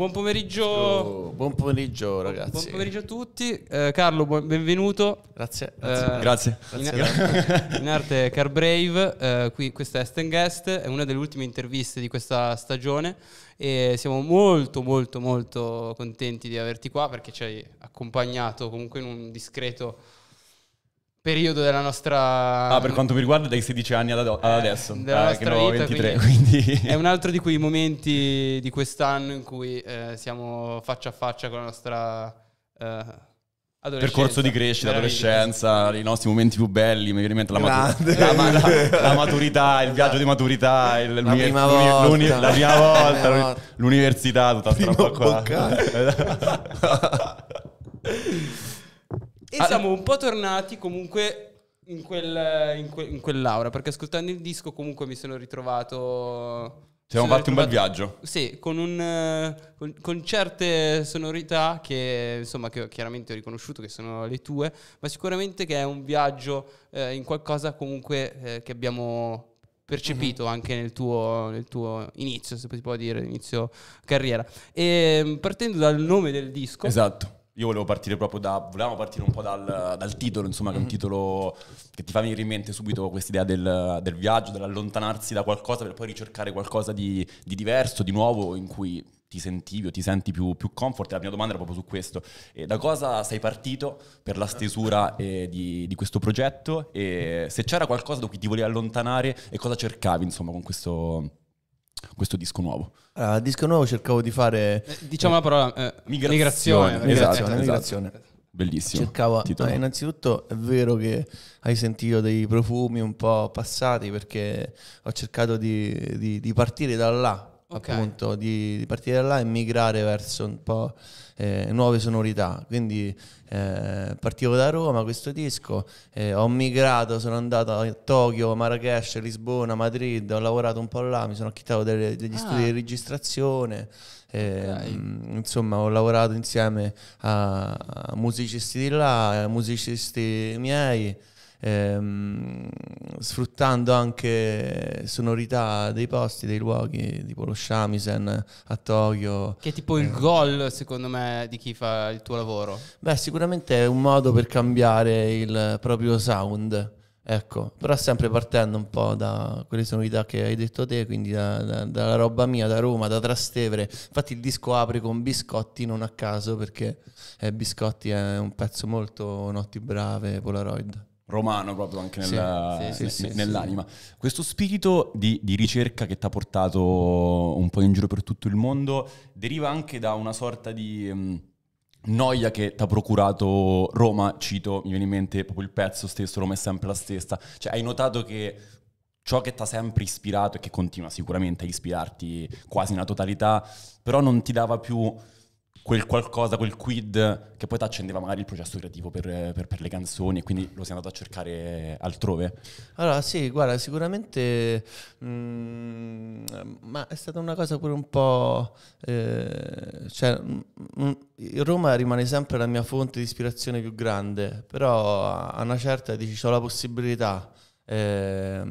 buon pomeriggio. buon pomeriggio, ragazzi. Buon pomeriggio a tutti. Eh, Carlo, benvenuto. Grazie. Grazie. Eh, grazie. In, grazie. in, arte Carbrave, eh, qui, questa è Stan Guest, è una delle ultime interviste di questa stagione e siamo molto molto molto contenti di averti qua perché ci hai accompagnato comunque in un discreto periodo della nostra... Ah, per quanto mi riguarda dai 16 anni ad, ad eh, adesso, eh, eh che ne ho 23, quindi, quindi... È un altro di quei momenti di quest'anno in cui eh, siamo faccia a faccia con la nostra... Eh, Percorso di crescita, adolescenza, i nostri momenti più belli, mi viene in mente la, matur- la, ma- la, la maturità, il viaggio di maturità, il, la, prima volta, l'uni- la prima volta, l'uni- l'università, tutta questa roba qua. E ah, siamo un po' tornati comunque in, quel, in, que, in, quell'aura, perché ascoltando il disco comunque mi sono ritrovato... Ci siamo fatti un bel viaggio. Sì, con, un, eh, con, con certe sonorità che insomma che chiaramente ho riconosciuto che sono le tue, ma sicuramente che è un viaggio eh, in qualcosa comunque eh, che abbiamo percepito mm-hmm. anche nel tuo, nel tuo, inizio, se si può dire, inizio carriera. E ehm, partendo dal nome del disco. Esatto. Io volevo partire proprio da. Volevamo partire un po' dal, dal titolo, insomma, che è un mm. titolo che ti fa venire in mente subito questa idea del, del, viaggio, dell'allontanarsi da qualcosa per poi ricercare qualcosa di, di diverso, di nuovo, in cui ti sentivi o ti senti più, più comfort? La mia domanda era proprio su questo. E da cosa sei partito per la stesura eh, di, di, questo progetto? E se c'era qualcosa da cui ti volevi allontanare e cosa cercavi, insomma, con questo, questo disco nuovo? Ah, disco nuovo cercavo di fare... Eh, diciamo la parola eh, migrazione. Migrazione. Esatto, migrazione. Esatto. migrazione. Bellissimo. Cercavo, eh, innanzitutto è vero che hai sentito dei profumi un po' passati perché ho cercato di, di, di partire da là, okay. appunto, di, di partire da là e migrare verso un po' eh, nuove sonorità. Quindi eh, partivo da Roma, questo disco, eh, ho migrato, sono andato a Tokyo, Marrakesh, Lisbona, Madrid, ho lavorato un po' là, mi sono acchittato delle, degli ah. studi di registrazione. Ehm, okay. insomma, ho lavorato insieme a, a musicisti di là, a eh, musicisti miei ehm, sfruttando anche sonorità dei posti, dei luoghi, tipo lo shamisen a Tokyo. Che è tipo il eh. goal, secondo me, di chi fa il tuo lavoro. Beh, sicuramente è un modo per cambiare il proprio sound. Ecco, però sempre partendo un po' da quelle sonorità che hai detto te, quindi da, da, dalla roba mia, da Roma, da Trastevere. Infatti il disco apre con Biscotti non a caso perché eh, Biscotti è un pezzo molto Notti Brave, Polaroid romano proprio anche nella, sì, sì, sì, nell'anima. Questo spirito di, di ricerca che ti ha portato un po' in giro per tutto il mondo deriva anche da una sorta di... Mh, mm, noia che ti ha procurato Roma, cito, mi viene in mente proprio il pezzo stesso, Roma è sempre la stessa. Cioè, hai notato che ciò che ti ha sempre ispirato e che continua sicuramente a ispirarti quasi nella totalità, però non ti dava più quel qualcosa, quel quid che poi ti accendeva magari il processo creativo per, per, per, le canzoni e quindi lo sei andato a cercare altrove? Allora sì, guarda, sicuramente mh, mm, ma è stata una cosa pure un po'... Eh, cioè, mh, mm, mm, Roma rimane sempre la mia fonte di ispirazione più grande, però a una certa dici ho la possibilità... Eh,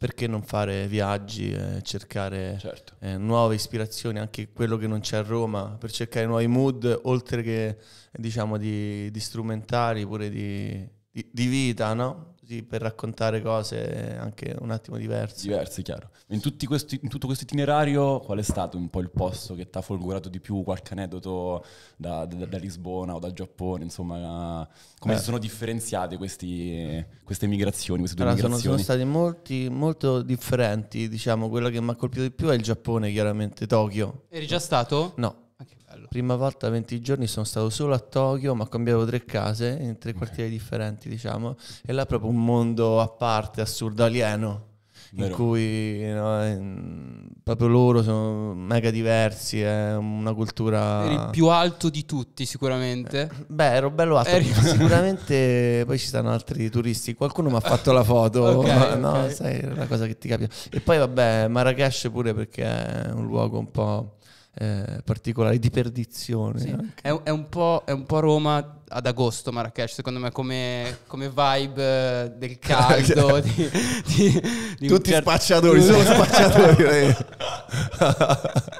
perché non fare viaggi, eh, cercare certo. eh, nuove ispirazioni, anche quello che non c'è a Roma, per cercare nuovi mood, oltre che diciamo di, di strumentari, pure di, di, di vita, no? così per raccontare cose anche un attimo diverse. Diverse, chiaro. In, questi, in tutto questo itinerario, qual è stato un po' il posto che ti ha folgorato di più? Qualche aneddoto da, da, da Lisbona o dal Giappone? Insomma, come Beh. si eh. sono differenziate questi, queste migrazioni, queste allora, migrazioni? Sono, sono stati molti, molto differenti, diciamo. Quello che mi ha colpito di più è il Giappone, chiaramente, Tokyo. Eri già stato? No. Ah, Prima volta 20 giorni sono stato solo a Tokyo, ma cambiavo tre case in tre quartieri differenti, diciamo, e là proprio un mondo a parte, assurdo, alieno. Vero. in cui no, in, proprio loro sono mega diversi, è una cultura... Eri il più alto di tutti sicuramente. Eh, beh, ero bello alto, Eri... sicuramente poi ci stanno altri turisti, qualcuno mi ha fatto la foto, okay, no, okay. sai, è una cosa che ti capita. E poi vabbè, Marrakesh pure perché è un luogo un po' eh, particolari di perdizione. Sì. È, è, un è, un po', Roma ad agosto Marrakesh, secondo me, come, come vibe eh, del caldo. Cioè, di, di, di Tutti certo... spacciatori, sono spacciatori.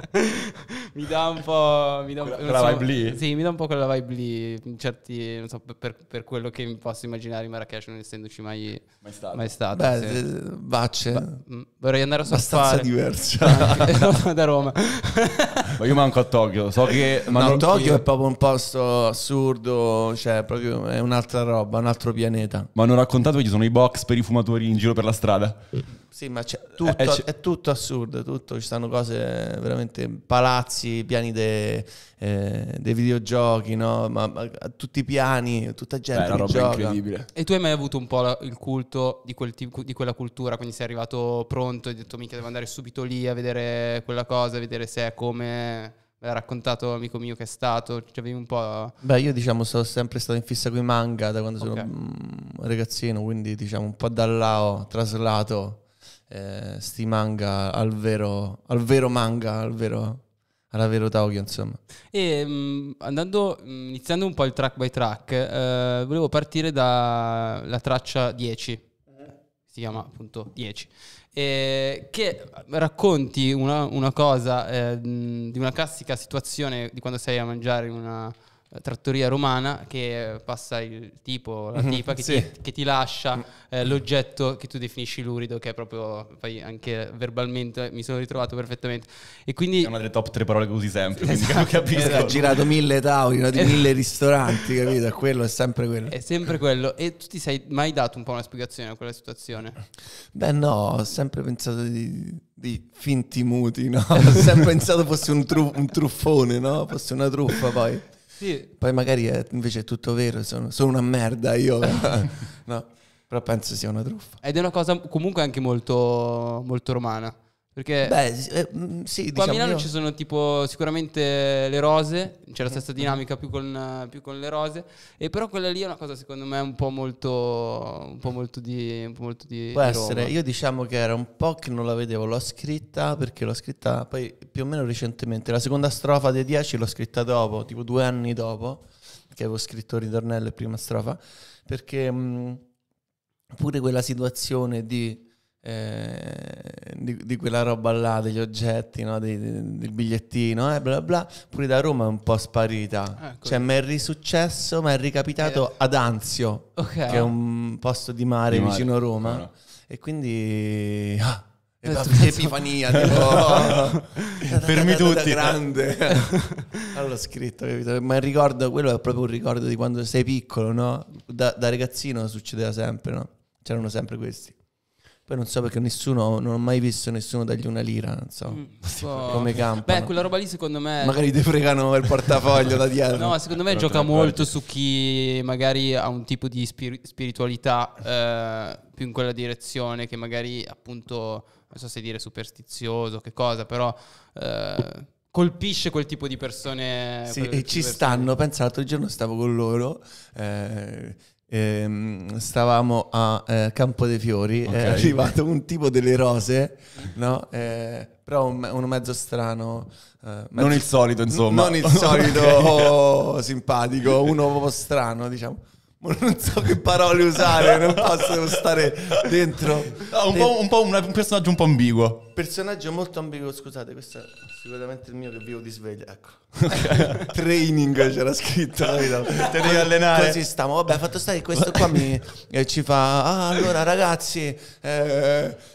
mi dà un po'. Mi dà, quella, so, vibe lì? Sì, mi dà un po' quella vibe lì. Certi, non so, per, per, quello che mi posso immaginare in Marrakesh, non essendoci mai, mai stato. Mai stato Beh, sì. Bace. Eh, ba- mm, vorrei andare a soffare. Abbastanza da Roma. Ma io manco a Tokyo. So che. Ma no, Tokyo io... è proprio un posto assurdo. Cioè, proprio è un'altra roba, un altro pianeta. Ma hanno raccontato che ci sono i box per i fumatori in giro per la strada. Sì, ma c'è tutto, è, è, tutto assurdo, tutto. ci stanno cose veramente, palazzi, piani eh, dei eh, de videogiochi, no? ma, ma, tutti i piani, tutta gente Beh, che roba gioca. incredibile. E tu hai mai avuto un po' la, il culto di, quel tipo, di, quella cultura, quindi sei arrivato pronto e hai detto mica devo andare subito lì a vedere quella cosa, a vedere se è come... Me l'ha raccontato amico mio che è stato, cioè un po'... Beh, io diciamo sono sempre stato in fissa con i manga da quando okay. sono ragazzino, quindi diciamo un po' da là ho traslato eh, sti manga al vero, al vero manga, al vero, alla vero Tokyo, insomma. E mh, mm, andando, mm, iniziando un po' il track by track, eh, volevo partire dalla traccia 10, si chiama appunto 10. Eh, che racconti una, una cosa eh, mm, di una classica situazione di quando sei a mangiare in una, trattoria romana che passa il tipo, la mhm, tipa che, sì. ti, che ti, lascia mm. eh, l'oggetto che tu definisci lurido, che è proprio, poi anche verbalmente mi sono ritrovato perfettamente. E quindi... È una delle top tre parole che usi sempre, esatto. capisco. Esatto. Ha girato mille tavoli, di esatto. mille ristoranti, capito? Quello è sempre quello. È sempre quello. E tu ti sei mai dato un po' una spiegazione a quella situazione? Beh no, ho sempre pensato di, di finti muti, no? ho sempre pensato fosse un, tru- un truffone, no? Fosse una truffa poi. Sì. Poi magari è, invece è tutto vero, sono, sono una merda io. no, però penso sia una truffa. Ed è una cosa comunque anche molto, molto romana. Perché Beh, eh, mm, mm, sì, qua diciamo a Milano io. ci sono tipo sicuramente le rose, c'è la mm. stessa mm-hmm. dinamica più con, eh, più con, le rose, e però quella lì è una cosa secondo me un po' molto, un po molto di... Un po molto di Può di essere, io diciamo che era un po' che non la vedevo, l'ho scritta perché l'ho scritta poi più o meno recentemente, la seconda strofa dei 10 l'ho scritta dopo, tipo due anni dopo, che avevo scritto ritornello e prima strofa, perché mh, pure quella situazione di eh, di, di, quella roba là, degli oggetti, no? di, di, del bigliettino, eh, bla bla, pure da Roma è un po' sparita. Ah, ecco. Cioè, mi è risuccesso, mi è ricapitato eh. ad Anzio, okay. che è un posto di mare, mare. vicino a Roma. No. E quindi... Ah, eh, Epifania, tipo fermi tutti. Grande. allora scritto, capito? Ma il ricordo, quello è proprio un ricordo di quando sei piccolo, no? Da, da ragazzino succedeva sempre, no? C'erano sempre questi. Poi non so perché nessuno, non ho mai visto nessuno dargli una lira, non so, mm. so. Boh. come campo. Beh, quella roba lì secondo me... Magari ti fregano il portafoglio da dietro. No, secondo me Però gioca molto su chi magari ha un tipo di spir- spiritualità eh, più in quella direzione, che magari appunto, non so se dire superstizioso, che cosa, però... Eh, colpisce quel tipo di persone. Sì, e ci persone. stanno. Pensa, l'altro giorno stavo con loro. Eh, ehm, stavamo a eh, Campo dei Fiori, okay. è arrivato un tipo delle rose, no? Eh, però un, un, mezzo strano. Eh, mezzo, non il solito, insomma. Non il solito okay. Oh, simpatico, uno un strano, diciamo non so che parole usare, non posso stare dentro. No, ah, un, po', un, po un, un, personaggio un po' ambiguo personaggio molto ambiguo, scusate, questo è sicuramente il mio che vivo di sveglia, ecco. Training c'era scritto, te devi allenare. Così stiamo, vabbè, fatto sta che questo qua mi, eh, ci fa, ah, allora ragazzi, eh,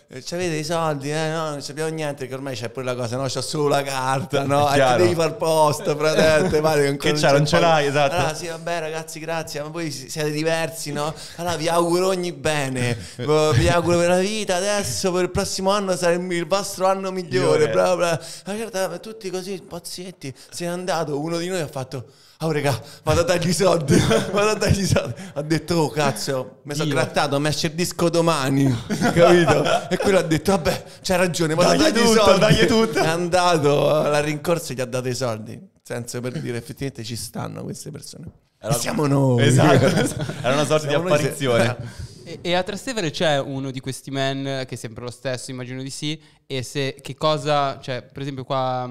eh avete i soldi, eh? no, non sappiamo niente, che ormai c'è pure la cosa, no, c'ho solo la carta, no, e devi far posto, fratello, vale, che c'è, non ce l'hai, esatto. Allora, sì, vabbè ragazzi, grazie, ma voi siete diversi, no? Allora vi auguro ogni bene, vi auguro per la vita, adesso per il prossimo anno saremo il vostro anno migliore, bla bla. tutti così pazienti. Se n'è andato, uno di noi ha fatto... Oh ah, regà, vado a dargli i soldi, vado a dargli i soldi. Ha detto, oh cazzo, mi sono grattato, mi esce il disco domani, capito? e quello ha detto, vabbè, c'ha ragione, vado dagli a dargli tutto, i soldi. Dagli tutto. È andato, la rincorsa gli ha dato i soldi. Senza per dire, effettivamente ci stanno queste persone. Era... E siamo noi. Esatto, era una sorta siamo di apparizione. E, e, a Trastevere c'è uno di questi men eh, che è sempre lo stesso, immagino di sì. E se che cosa, cioè, per esempio, qua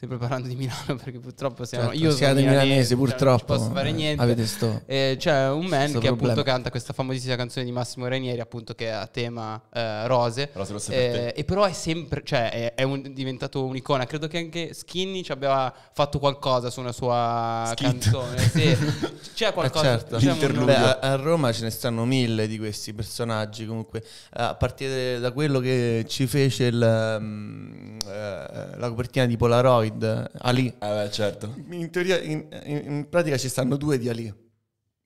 sempre parlando di Milano perché purtroppo siamo certo, io siamo milanesi, purtroppo non posso fare eh, niente avete sto eh, c'è un man che problema. appunto canta questa famosissima canzone di Massimo Ranieri appunto che ha tema eh, rose, rose eh, e però è sempre cioè è, è un, diventato un'icona credo che anche Skinny ci abbia fatto qualcosa su una sua Skit. canzone sì, c'è eh, qualcosa certo. diciamo, Beh, a, a, Roma ce ne stanno mille di questi personaggi comunque a partire da quello che ci fece il, um, uh, la copertina di Polaroid Floyd, Ali. Ah beh, certo. In teoria, in, in pratica ci stanno due di Ali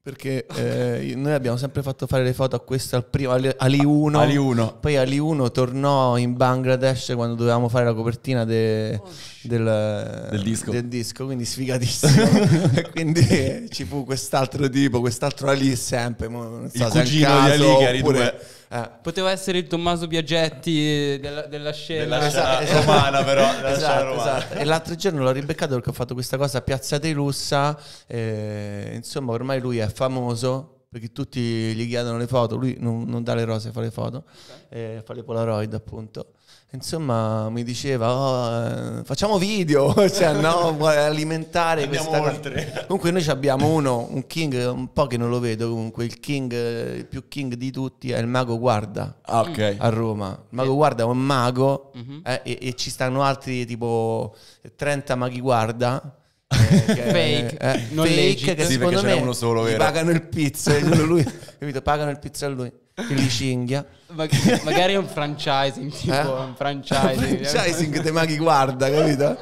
perché eh, noi abbiamo sempre fatto fare le foto a questo al primo Ali 1, Ali 1 poi Ali 1 tornò in Bangladesh quando dovevamo fare la copertina de, del, del, disco. del, disco. quindi sfigatissimo e quindi eh, ci fu quest'altro tipo quest'altro Ali sempre mo, non so, il cugino di Ali che eri oppure... due eh. Poteva essere il Tommaso Biagetti eh, della, della scena, della esatto, scena esatto, romana, però. Della esatto, romana. Esatto. E l'altro giorno l'ho ribeccato perché ho fatto questa cosa a Piazza dei Lussa. Eh, insomma, ormai lui è famoso perché tutti gli chiedono le foto. Lui non, non dà le rose, fa le foto, okay. eh, fa le Polaroid, appunto. Insomma, mi diceva, oh, eh, facciamo video, cioè, no, alimentare Andiamo questa oltre. Comunque noi abbiamo uno, un king, un po' che non lo vedo, comunque il king, eh, il più king di tutti è il mago guarda ah, okay. a Roma. Il mago guarda è un mago mm-hmm. eh, e, e ci stanno altri tipo 30 maghi guarda. Eh, che, fake, eh, non fake legit. che sì, secondo me uno solo, pagano il pizzo lui, capito? Pagano il pizzo a lui il Licinghia. Mag- magari è un franchising, tipo eh? un franchising. franchising te maghi guarda, capito?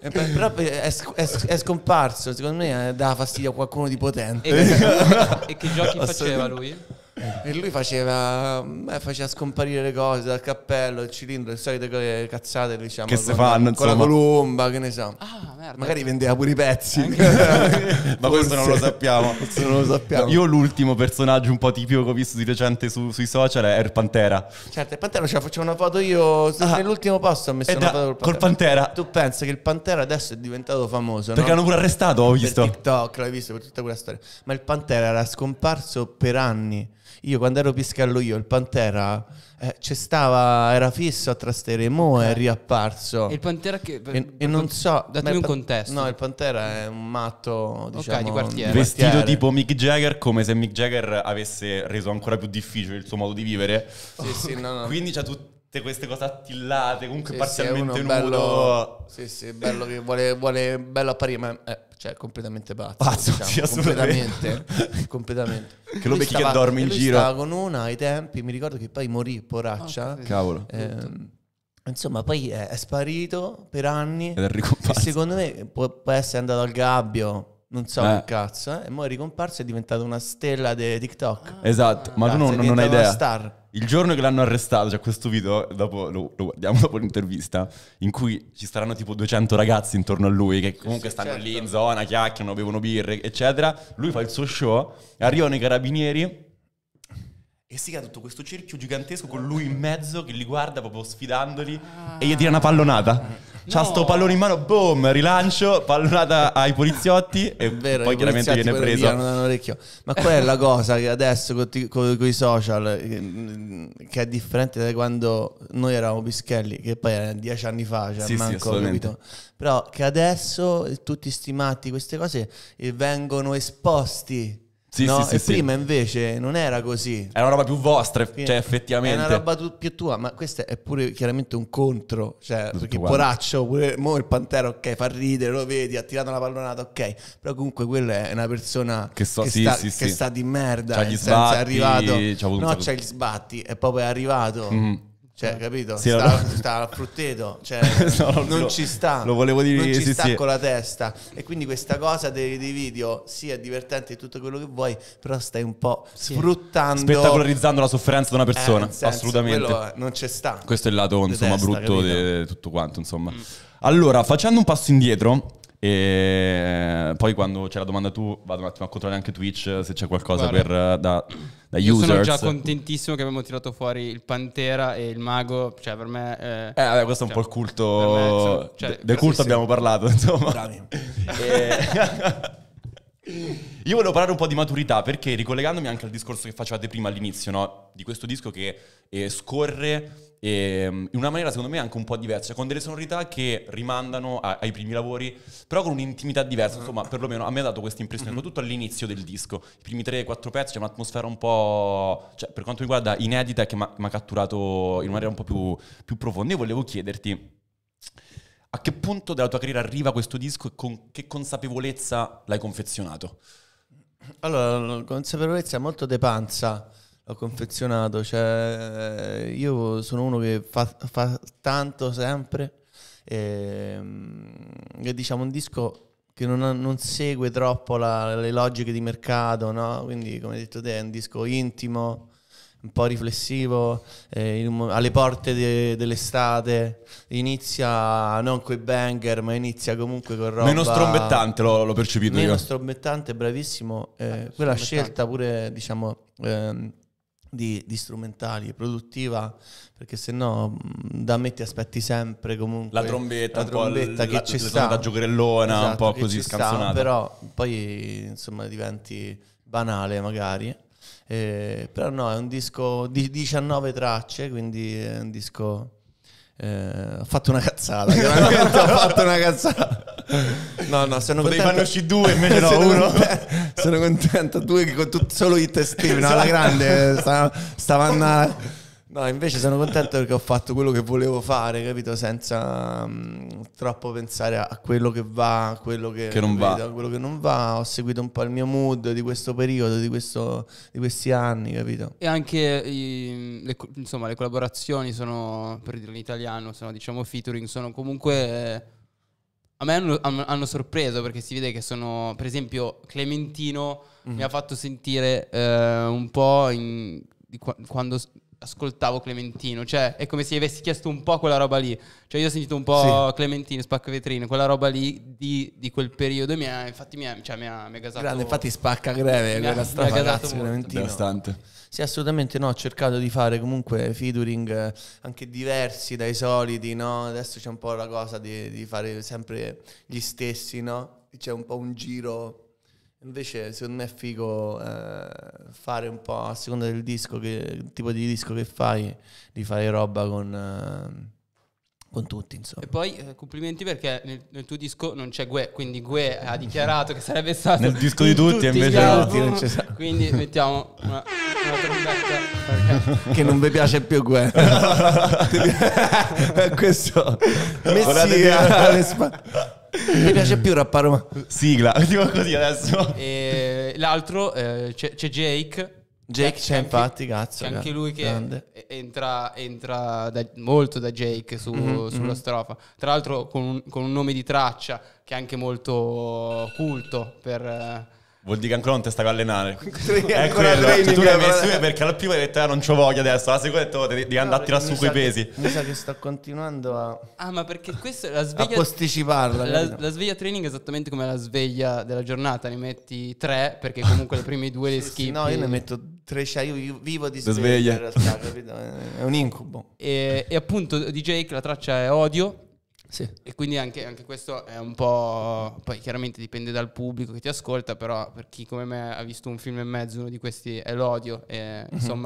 Però è, è, è, scomparso, secondo me eh, dava fastidio a qualcuno di potente. E che, e che giochi faceva lui? e lui faceva, beh, faceva scomparire le cose dal cappello, il cilindro, le solite cazzate diciamo, che si fanno con insomma. la colomba, che ne so. Ah, merda. Magari vendeva pure i pezzi, eh, ma questo non lo sappiamo. non lo sappiamo. Io l'ultimo personaggio un po' tipico che ho visto di recente su, sui social è il Pantera. Certo, il Pantera cioè, facevo una foto io ah. nell'ultimo posto ho messo eh una da, foto col Pantera. col Pantera. Tu pensi che il Pantera adesso è diventato famoso? Perché no? hanno pure arrestato, ho visto. Per TikTok, l'hai visto per tutta quella storia. Ma il Pantera era scomparso per anni io quando ero Piscallo io, il Pantera, eh, c'è stava, era fisso a Trastevere, mo eh. è riapparso. E il Pantera che... Per, e, per e, non so... Datemi un contesto. No, il Pantera è un matto, diciamo... Okay, di diciamo, quartiere. Vestito quartiere. tipo Mick Jagger, come se Mick Jagger avesse reso ancora più difficile il suo modo di vivere. Sì, sì, no, no. Quindi c'ha tutto queste cose attillate, comunque sì, parzialmente sì, nudo. Bello, sì, sì, bello che vuole, vuole bello apparire, ma eh, cioè, completamente pazzo. Pazzo, diciamo, sì, completamente, completamente. Che lo becchi che dorme in giro. Stava con una ai tempi, mi ricordo che poi morì, poraccia. Oh, Cavolo. Eh, insomma, poi è, è, sparito per anni. Ed è ricomparso. E secondo me può, può, essere andato al gabbio, non so eh. che cazzo. Eh, e poi è ricomparso e è diventata una stella di TikTok. Ah, esatto, ma tu non, non hai idea. Una star. Il giorno che l'hanno arrestato, cioè questo video, dopo, lo, lo, guardiamo dopo l'intervista, in cui ci staranno tipo 200 ragazzi intorno a lui che comunque sì, stanno certo. lì in zona, chiacchierano, bevono birre, eccetera. Lui fa il suo show, arrivano i carabinieri e si crea tutto questo cerchio gigantesco con lui in mezzo che li guarda proprio sfidandoli ah. e gli tira una pallonata. C'ha no. sto pallone in mano, boom, rilancio, pallonata ai poliziotti e vero, poi chiaramente viene preso. Via, Ma quella è la cosa che adesso con, con, i social, che, è differente da quando noi eravamo pischelli, che poi era dieci anni fa, cioè sì, manco, sì, capito? Però che adesso tutti stimati, queste cose e vengono esposti sì, no? sì, e sì, prima invece non era così. Era una roba più vostra, cioè effettivamente. È una roba tu, più tua, ma questo è pure chiaramente un contro. Cioè, perché il Poraccio, pure mo il Pantera, ok, fa ridere, lo vedi, ha tirato una pallonata, ok. Però comunque quella è una persona che, so, che, sì, sta, sì, che sta, di merda. C'ha gli sbatti, è arrivato. No, c'ha gli sbatti, è proprio arrivato. Mm cioè, eh. capito? Sì, sta, lo... sta al frutteto, cioè, no, non, lo, ci sta. Lo volevo dire, non ci sì, sta sì. con la testa. E quindi questa cosa dei, dei video, sì, è divertente tutto quello che vuoi, però stai un po' sì. sfruttando spettacolarizzando la sofferenza di una persona, eh, senso, assolutamente. Eh, non c'è sta. Questo è il lato, insomma, testa, brutto di tutto quanto, insomma. Mm. Allora, facendo un passo indietro, e eh, poi quando c'è la domanda tu vado un attimo a controllare anche Twitch eh, se c'è qualcosa Guarda, per, eh, da, da io users. sono già contentissimo che abbiamo tirato fuori il Pantera e il Mago, cioè per me... Eh, eh vabbè, questo è un cioè, po' il culto... Me, sono, cioè, del culto abbiamo parlato, insomma. e... Io volevo parlare un po' di maturità perché ricollegandomi anche al discorso che facevate prima all'inizio, no? di questo disco che eh, scorre eh, in una maniera secondo me anche un po' diversa, cioè, con delle sonorità che rimandano a, ai primi lavori, però con un'intimità diversa, mm. insomma perlomeno a me ha dato questa impressione, mm-hmm. soprattutto all'inizio del disco, i primi 3-4 pezzi c'è un'atmosfera un po', cioè, per quanto riguarda, inedita che mi ha catturato in una maniera un po' più, più profonda. Io volevo chiederti a che punto della tua carriera arriva questo disco e con che consapevolezza l'hai confezionato? Allora, la consapevolezza è molto de panza l'ho confezionato, cioè io sono uno che fa, fa tanto sempre e, ehm, e, diciamo un disco che non, non segue troppo la, le logiche di mercato, no? quindi come hai detto te è un disco intimo, un po' riflessivo, eh, un, alle porte de, dell'estate, inizia non coi banger, ma inizia comunque con roba... Meno strombettante, l'ho, l'ho percepito Meno io. strombettante, bravissimo. Eh, eh quella scelta pure, diciamo... Ehm, di, di, strumentali, produttiva, perché se no mm, da me ti aspetti sempre comunque la trombetta, la trombetta che c'è ci sta, da giocherellona, esatto, un po' così scanzonata. Sta, però poi insomma diventi banale magari. Eh, però no, è un disco di 19 tracce, quindi è un disco... Eh, ho fatto una cazzata, chiaramente ho fatto una cazzata. No, no, sono Potevi contento. Potevi due, meno no, uno. sono contento, due con tut, solo i testi, no, alla grande, eh, stavano... stavano No, invece sono contento perché ho fatto quello che volevo fare, capito? Senza um, troppo pensare a, quello che va, a quello che, che non capito? va. A quello che non va. Ho seguito un po' il mio mood di questo periodo, di, questo, di questi anni, capito? E anche i, le, insomma, le collaborazioni sono, per dire in italiano, sono diciamo featuring, sono comunque... Eh, a me hanno, hanno, sorpreso perché si vede che sono, per esempio, Clementino mm-hmm. mi ha fatto sentire eh, un po' in, quando ascoltavo Clementino, cioè è come se gli avessi chiesto un po' quella roba lì, cioè io ho sentito un po' sì. Clementino, Spacca Vetrine, quella roba lì di, di quel periodo, mi ha, infatti mi ha, cioè mi ha, mi ha gasato. Grande, infatti Spacca Greve, mi quella strada, ragazzi, Clementino. devastante. Sì, assolutamente no, ho cercato di fare comunque featuring eh, anche diversi dai soliti, no? Adesso c'è un po' la cosa di, di fare sempre gli stessi, no? C'è un po' un giro Invece secondo me è figo eh, fare un po' a seconda del disco, che, tipo di disco che fai, di fare roba con, eh, con tutti. Insomma. E poi eh, complimenti perché nel, nel, tuo disco non c'è Gue, quindi Gue ha dichiarato che sarebbe stato... nel disco di tutti, tutti invece no. tutti non c'è stato. Quindi mettiamo una, una trombetta. che non vi piace più Gue. Questo... Messia alle spalle. Mi piace più rappare ma... Sigla, tipo così adesso. E l'altro eh, c'è, c'è Jake. Jake c'è, anche, infatti, cazzo. C'è anche lui che grande. entra, entra da, molto da Jake su, mm-hmm, sulla mm-hmm. strofa. Tra l'altro con un, con un, nome di traccia che è anche molto eh, culto per... Eh, Vuol dire che ancora non ti stai a allenare. è quello. Cioè, tu l'hai eh, messo io perché alla prima hai detto ah, non c'ho voglia adesso. La seconda hai detto oh, devi andare a tirare su quei pesi. Che, mi sa che sto continuando a. Ah, ma perché questa la sveglia. A posticiparla. La, la, sveglia training è esattamente come la sveglia della giornata. Ne metti tre perché comunque le prime due le schifo. no, io ne metto tre. Cioè, io vivo di sveglia. sveglia. In realtà, capito? È un incubo. E, e appunto, DJ, la traccia è odio sì. E quindi anche, anche, questo è un po'. Poi chiaramente dipende dal pubblico che ti ascolta, però per chi come me ha visto un film e mezzo, uno di questi è l'odio. E, mm-hmm.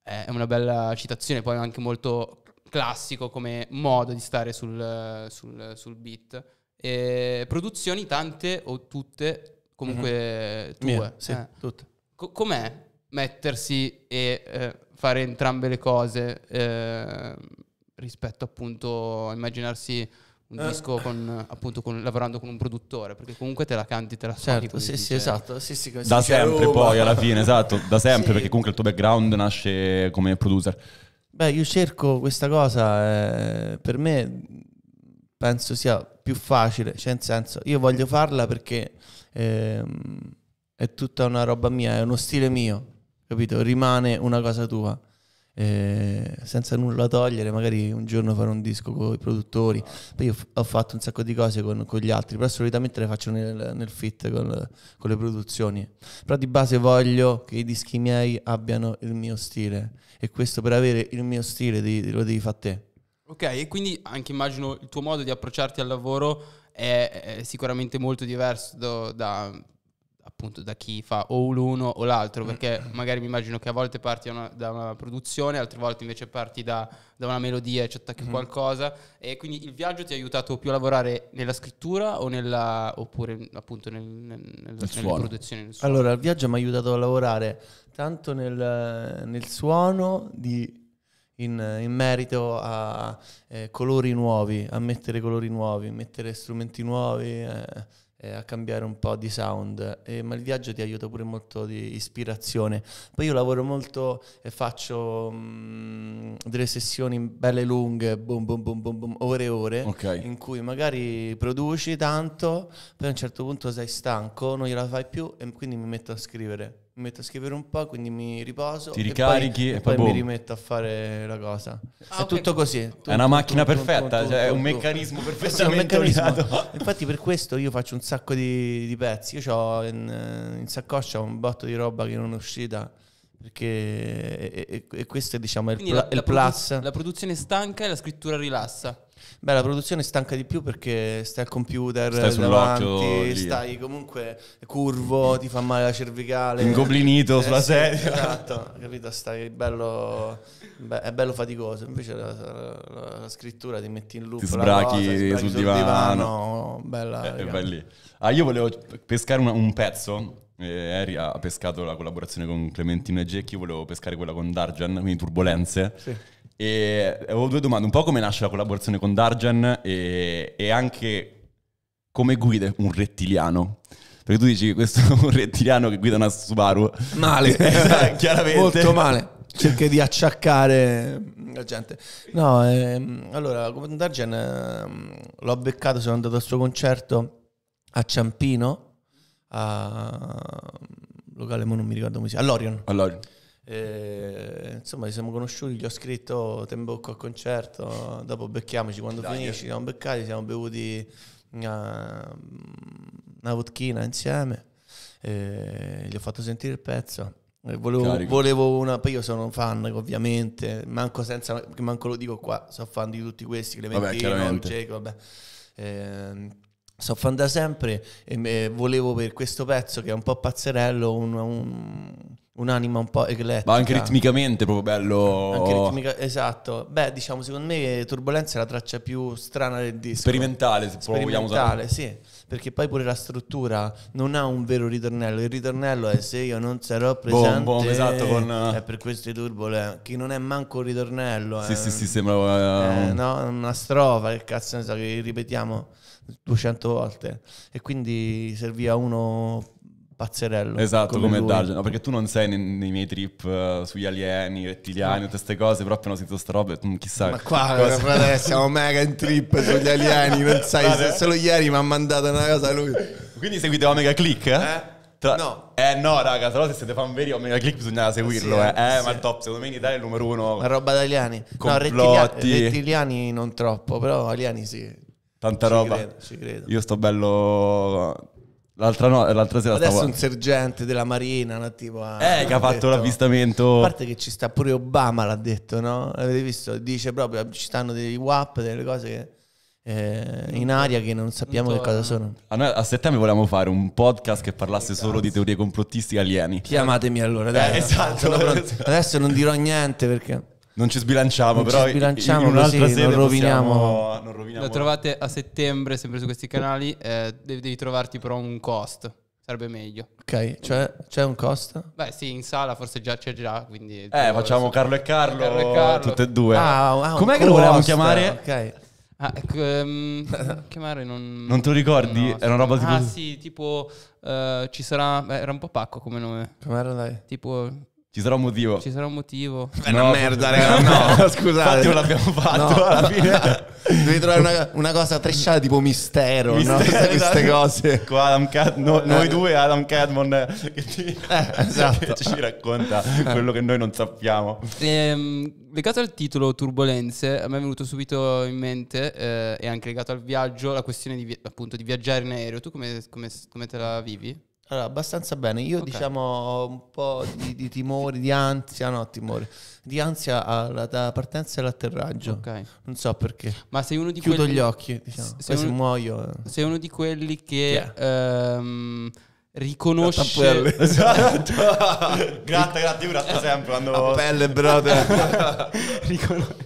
è una bella citazione, poi anche molto classico come modo di stare sul, sul, sul beat. E produzioni tante o tutte, comunque mm-hmm. tue. Mia, sì, eh. tutte. Co- com'è mettersi e eh, fare entrambe le cose? Eh, rispetto appunto a immaginarsi un eh. disco con, appunto con, lavorando con un produttore perché comunque te la canti te la certo sì sì cioè esatto sì, sì, da sempre Roma. poi alla fine esatto da sempre sì. perché comunque il tuo background nasce come producer beh io cerco questa cosa eh, per me penso sia più facile cioè nel senso io voglio farla perché eh, è tutta una roba mia è uno stile mio capito rimane una cosa tua eh, senza nulla togliere, magari un giorno fare un disco con i produttori. Poi io f- ho fatto un sacco di cose con, con, gli altri, però solitamente le faccio nel, nel fit con, con, le produzioni. Però di base voglio che i dischi miei abbiano il mio stile e questo per avere il mio stile devi, lo devi fare te. Ok, e quindi anche immagino il tuo modo di approcciarti al lavoro è, è sicuramente molto diverso do, da appunto da chi fa o l'uno o l'altro, mm. perché magari mi immagino che a volte parti da una, da una produzione, altre volte invece parti da, da una melodia e ci attacchi mm-hmm. qualcosa. E quindi il viaggio ti ha aiutato più a lavorare nella scrittura o nella, oppure appunto nel, nel, nel nelle produzioni? Nel allora, il viaggio mi ha aiutato a lavorare tanto nel, nel suono di in, in, merito a eh, colori nuovi, a mettere colori nuovi, mettere strumenti nuovi, eh, eh, a cambiare un po' di sound, eh, ma il viaggio ti aiuta pure molto di ispirazione. Poi io lavoro molto e faccio mh, mm, delle sessioni belle lunghe, boom, boom, boom, boom, boom ore e ore, okay. in cui magari produci tanto, poi a un certo punto sei stanco, non gliela fai più e quindi mi metto a scrivere mi metto a scrivere un po', quindi mi riposo. Ti ricarichi e poi, e poi, poi mi rimetto a fare la cosa. Ah, è okay. tutto così. Tutto, è una macchina tutto, perfetta, tutto, cioè è un meccanismo perfettamente un meccanismo. Infatti per questo io faccio un sacco di, di pezzi. Io ho in, in, saccoccia un botto di roba che non è uscita. Perché e, e questo diciamo, è diciamo, il, pl- la, il la plus. Produ- la produzione stanca e la scrittura rilassa. Beh, la produzione stanca di più perché stai al computer, stai davanti, eh. stai comunque curvo, ti fa male la cervicale. Ingoblinito eh, sulla sì, sedia. Esatto, capito? Stai bello, be- è bello faticoso. Invece la, la, la, scrittura ti metti in loop. Ti sbrachi, cosa, sbrachi sul, sul divano. divano. Bella. Eh, bella ah, io volevo pescare una, un pezzo. Eh, Eri ha pescato la collaborazione con Clementino e Gecchi, volevo pescare quella con Darjan, quindi Turbulenze. Sì e avevo due domande, un po' come nasce la collaborazione con Darjan e, e anche come guida un rettiliano. Perché tu dici che questo è un rettiliano che guida una Subaru. Male, eh, chiaramente. Molto male. Cerca di acciaccare la gente. No, ehm, allora, con Darjan ehm, l'ho beccato, sono andato al suo concerto a Ciampino, a... locale, ma non mi ricordo come si chiama, all'Orion. All'Orion e, eh, insomma, ci siamo conosciuti, gli ho scritto Tembocco al concerto, dopo becchiamoci quando Dai, finisci, eh. siamo beccati, siamo bevuti una, mm, ah, una vodchina insieme, gli ho fatto sentire il pezzo. Volevo, volevo, una, poi io sono fan ovviamente, manco, senza, manco lo dico qua, sono fan di tutti questi, Clementino, vabbè, Jacob, vabbè. Ehm, sono fan da sempre e volevo per questo pezzo che è un po' pazzerello un, un un'anima un po' eclettica. Ma anche ritmicamente proprio bello. Anche ritmica, esatto. Beh, diciamo, secondo me Turbolenza è la traccia più strana del disco. Sperimentale, se Sperimentale, sì. Perché poi pure la struttura non ha un vero ritornello. Il ritornello è se io non sarò presente. Boom, boom, esatto, con... Eh, è per queste turbole. Che non è manco un ritornello. Sì, è, eh. sì, sì, sembra... È, eh, no, una strofa, che cazzo ne so, che ripetiamo 200 volte. E quindi serviva uno pazzerello. Esatto, come, come Dargen. No, perché tu non sei nei, nei miei trip uh, sugli alieni, rettiliani, tutte queste cose, però appena ho sentito sta roba, mh, mm, chissà. Ma qua, eh, frate, siamo mega in trip sugli alieni, non sai, se solo ieri mi ha mandato una cosa lui. Quindi seguite Omega Click? Eh? eh? Tra... No. Eh no, raga, però se siete fan veri Omega Click bisognava seguirlo, sì, eh. eh, eh sì. Ma il top, secondo me in Italia è il numero uno. Ma roba da alieni. Complotti. No, rettiliani, rettiliani non troppo, però alieni sì. Tanta ci roba. Credo, ci credo. Io sto bello L'altra, no, l'altra sera Adesso stavo... un sergente della marina, un attimo... Ah, eh, che ha fatto detto, l'avvistamento... A parte che ci sta pure Obama, l'ha detto, no? Avete visto? Dice proprio, ci stanno dei WAP, delle cose che... Eh, in aria che non sappiamo che cosa sono. A, noi, a settembre volevamo fare un podcast che parlasse solo di teorie complottistiche alieni. Chiamatemi allora, eh, dai. Eh, esatto. Adesso non dirò niente perché... Non ci sbilanciamo, non però ci sbilanciamo in un'altra sì, sede non roviniamo. Possiamo, non roviniamo. Lo trovate a settembre, sempre su questi canali. Eh, devi, devi trovarti però un cost sarebbe meglio. Ok, cioè c'è un cost? Beh, sì, in sala forse già c'è già, quindi... Eh, facciamo Carlo e Carlo, Carlo e Carlo, tutte e due. Ah, ah Com'è che lo volevamo chiamare? Ok. Ah, ecco, um, chiamare non... Non te lo ricordi? No, Era una roba tipo... Ah, sì, tipo... Uh, ci sarà... Beh, era un po' pacco come nome. Com'era, dai? Tipo... Ci sarà un motivo. Ci sarà un motivo. È no, una merda, raga. No, scusate. non l'abbiamo fatto no, alla fine. Devi trovare una, una cosa tresciata tipo mistero, mistero no? esatto. queste cose. Qua Adam Cad- no, eh. noi due, Adam Cadmon, eh, che, ci, eh, esatto. che ci racconta eh. quello che noi non sappiamo. Ehm, legato al titolo Turbolenze, a me è venuto subito in mente, eh, e anche legato al viaggio, la questione di, appunto di viaggiare in aereo. Tu come, come, come te la vivi? Allora, abbastanza bene. Io okay. diciamo ho un po' di, di, timori, di ansia, no timore, di ansia alla, alla partenza e all'atterraggio. Okay. Non so perché. Ma sei uno di Chiudo quelli... gli occhi, diciamo. Sei Poi uno... se muoio... Eh. Sei uno di quelli che... Yeah. Um, riconosce esatto. gratta grazie io grazie sempre quando a pelle brother Ricon-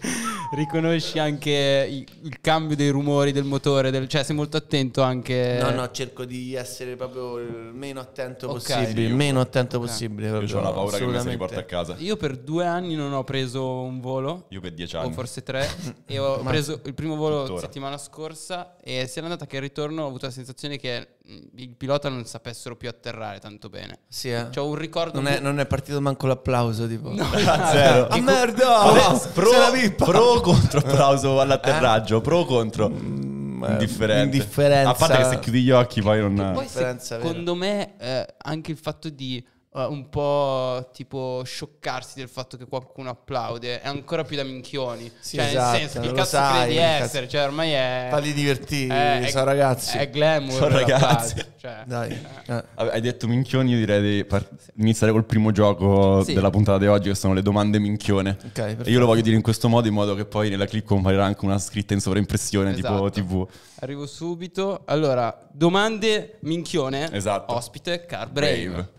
riconosci anche il cambio dei rumori del motore del... cioè sei molto attento anche no no cerco di essere proprio il meno attento okay. possibile il meno attento possibile proprio. io ho la paura che mi si riporta a casa io per due anni non ho preso un volo io per dieci anni o forse tre e ho Ma preso il primo volo tuttora. settimana scorsa e sia l'andata che il ritorno ho avuto la sensazione che il pilota non sapessero più atterrare tanto bene. Sì, eh? C'ho un ricordo. Non è, non è, partito manco l'applauso, tipo. No, a zero. A ah, ah, merda! Oh, pro, pro contro applauso all'atterraggio, eh? pro contro. Mm, eh, indifferente. indifferenza. A parte che se chiudi gli occhi poi non... Poi secondo me eh, anche il fatto di eh, un po' tipo scioccarsi del fatto che qualcuno applaude è ancora più da minchioni. Sì, cioè, esatto, nel senso, che cazzo sai, credi di essere? Cioè, ormai è. Falli divertire, è, sono ragazzi. È glamour. Sono ragazzi. Cioè. Dai. Eh. eh. hai detto minchioni, io direi di par- iniziare col primo gioco sì. della puntata di oggi, che sono le domande minchione. Okay, e io lo voglio dire in questo modo, in modo che poi nella clip comparirà anche una scritta in sovraimpressione, esatto. tipo TV. Arrivo subito. Allora, domande minchione. Esatto. Ospite Car Brave. Brave.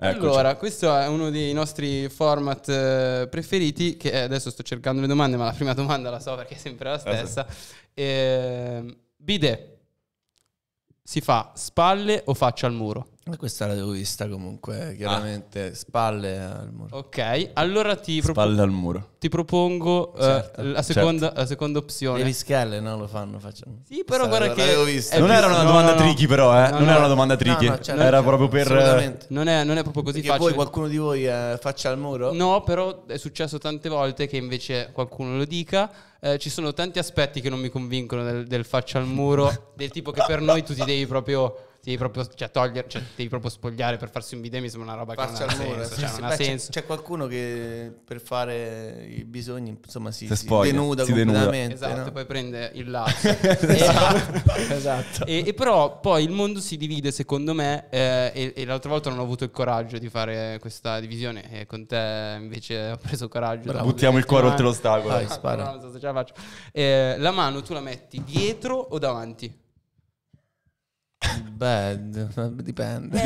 Eccoci. Allora, questo è uno dei nostri format eh, preferiti, che adesso sto cercando le domande, ma la prima domanda la so perché è sempre la stessa. Ah, sì. eh, bide, si fa spalle o faccia al muro? Questa l'avevo vista comunque, eh, ah. chiaramente ah. spalle al muro. Ok, allora ti, propon- al muro. ti propongo eh, certo, uh, la, seconda, certo. la, seconda, opzione. Le rischielle no, lo fanno, facciamo. Sì, però Questa guarda che... Visto. Non era una domanda no, no, tricky però, eh. No, non era una domanda tricky. Certo, era certo. proprio per... Non è, non è, proprio così Perché facile. poi qualcuno di voi eh, faccia al muro? No, però è successo tante volte che invece qualcuno lo dica. Eh, ci sono tanti aspetti che non mi convincono del, del faccia al muro, del tipo che per noi tu ti devi proprio devi proprio, cioè, togliere, cioè, devi proprio spogliare per farsi un bidet mi sembra una roba Farci che non ha, senso, cioè, sì, non beh, senso. C'è, c'è, qualcuno che per fare i bisogni insomma si, si, si denuda si completamente. Denuda. Esatto, no? poi prende il lasso. Esatto. esatto. esatto. E, e, però poi il mondo si divide secondo me eh, e, e, l'altra volta non ho avuto il coraggio di fare questa divisione e con te invece ho preso coraggio. Bravo, buttiamo il cuore oltre l'ostacolo. Vai, spara. No, non so se ce la faccio. Eh, la mano tu la metti dietro o davanti? Bad, dipende.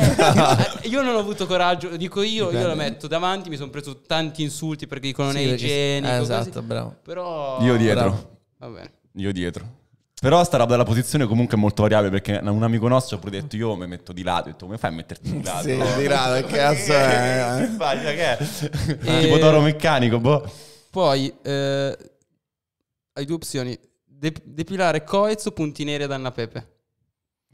Eh, io non ho avuto coraggio, dico io, dipende. io la metto davanti, mi sono preso tanti insulti perché dicono sì, non è eh, igienico. esatto, così. bravo. Però... Io dietro. Bravo. Io dietro. Però sta roba della posizione comunque è molto variabile perché un amico nostro ha pure detto io mi metto di lato, ho detto come fai a metterti di lato? sì, no? di lato, che cazzo è? Che fai, che è? Eh, tipo toro meccanico, boh. Poi eh, hai due opzioni, De- depilare coez o punti neri ad Anna Pepe.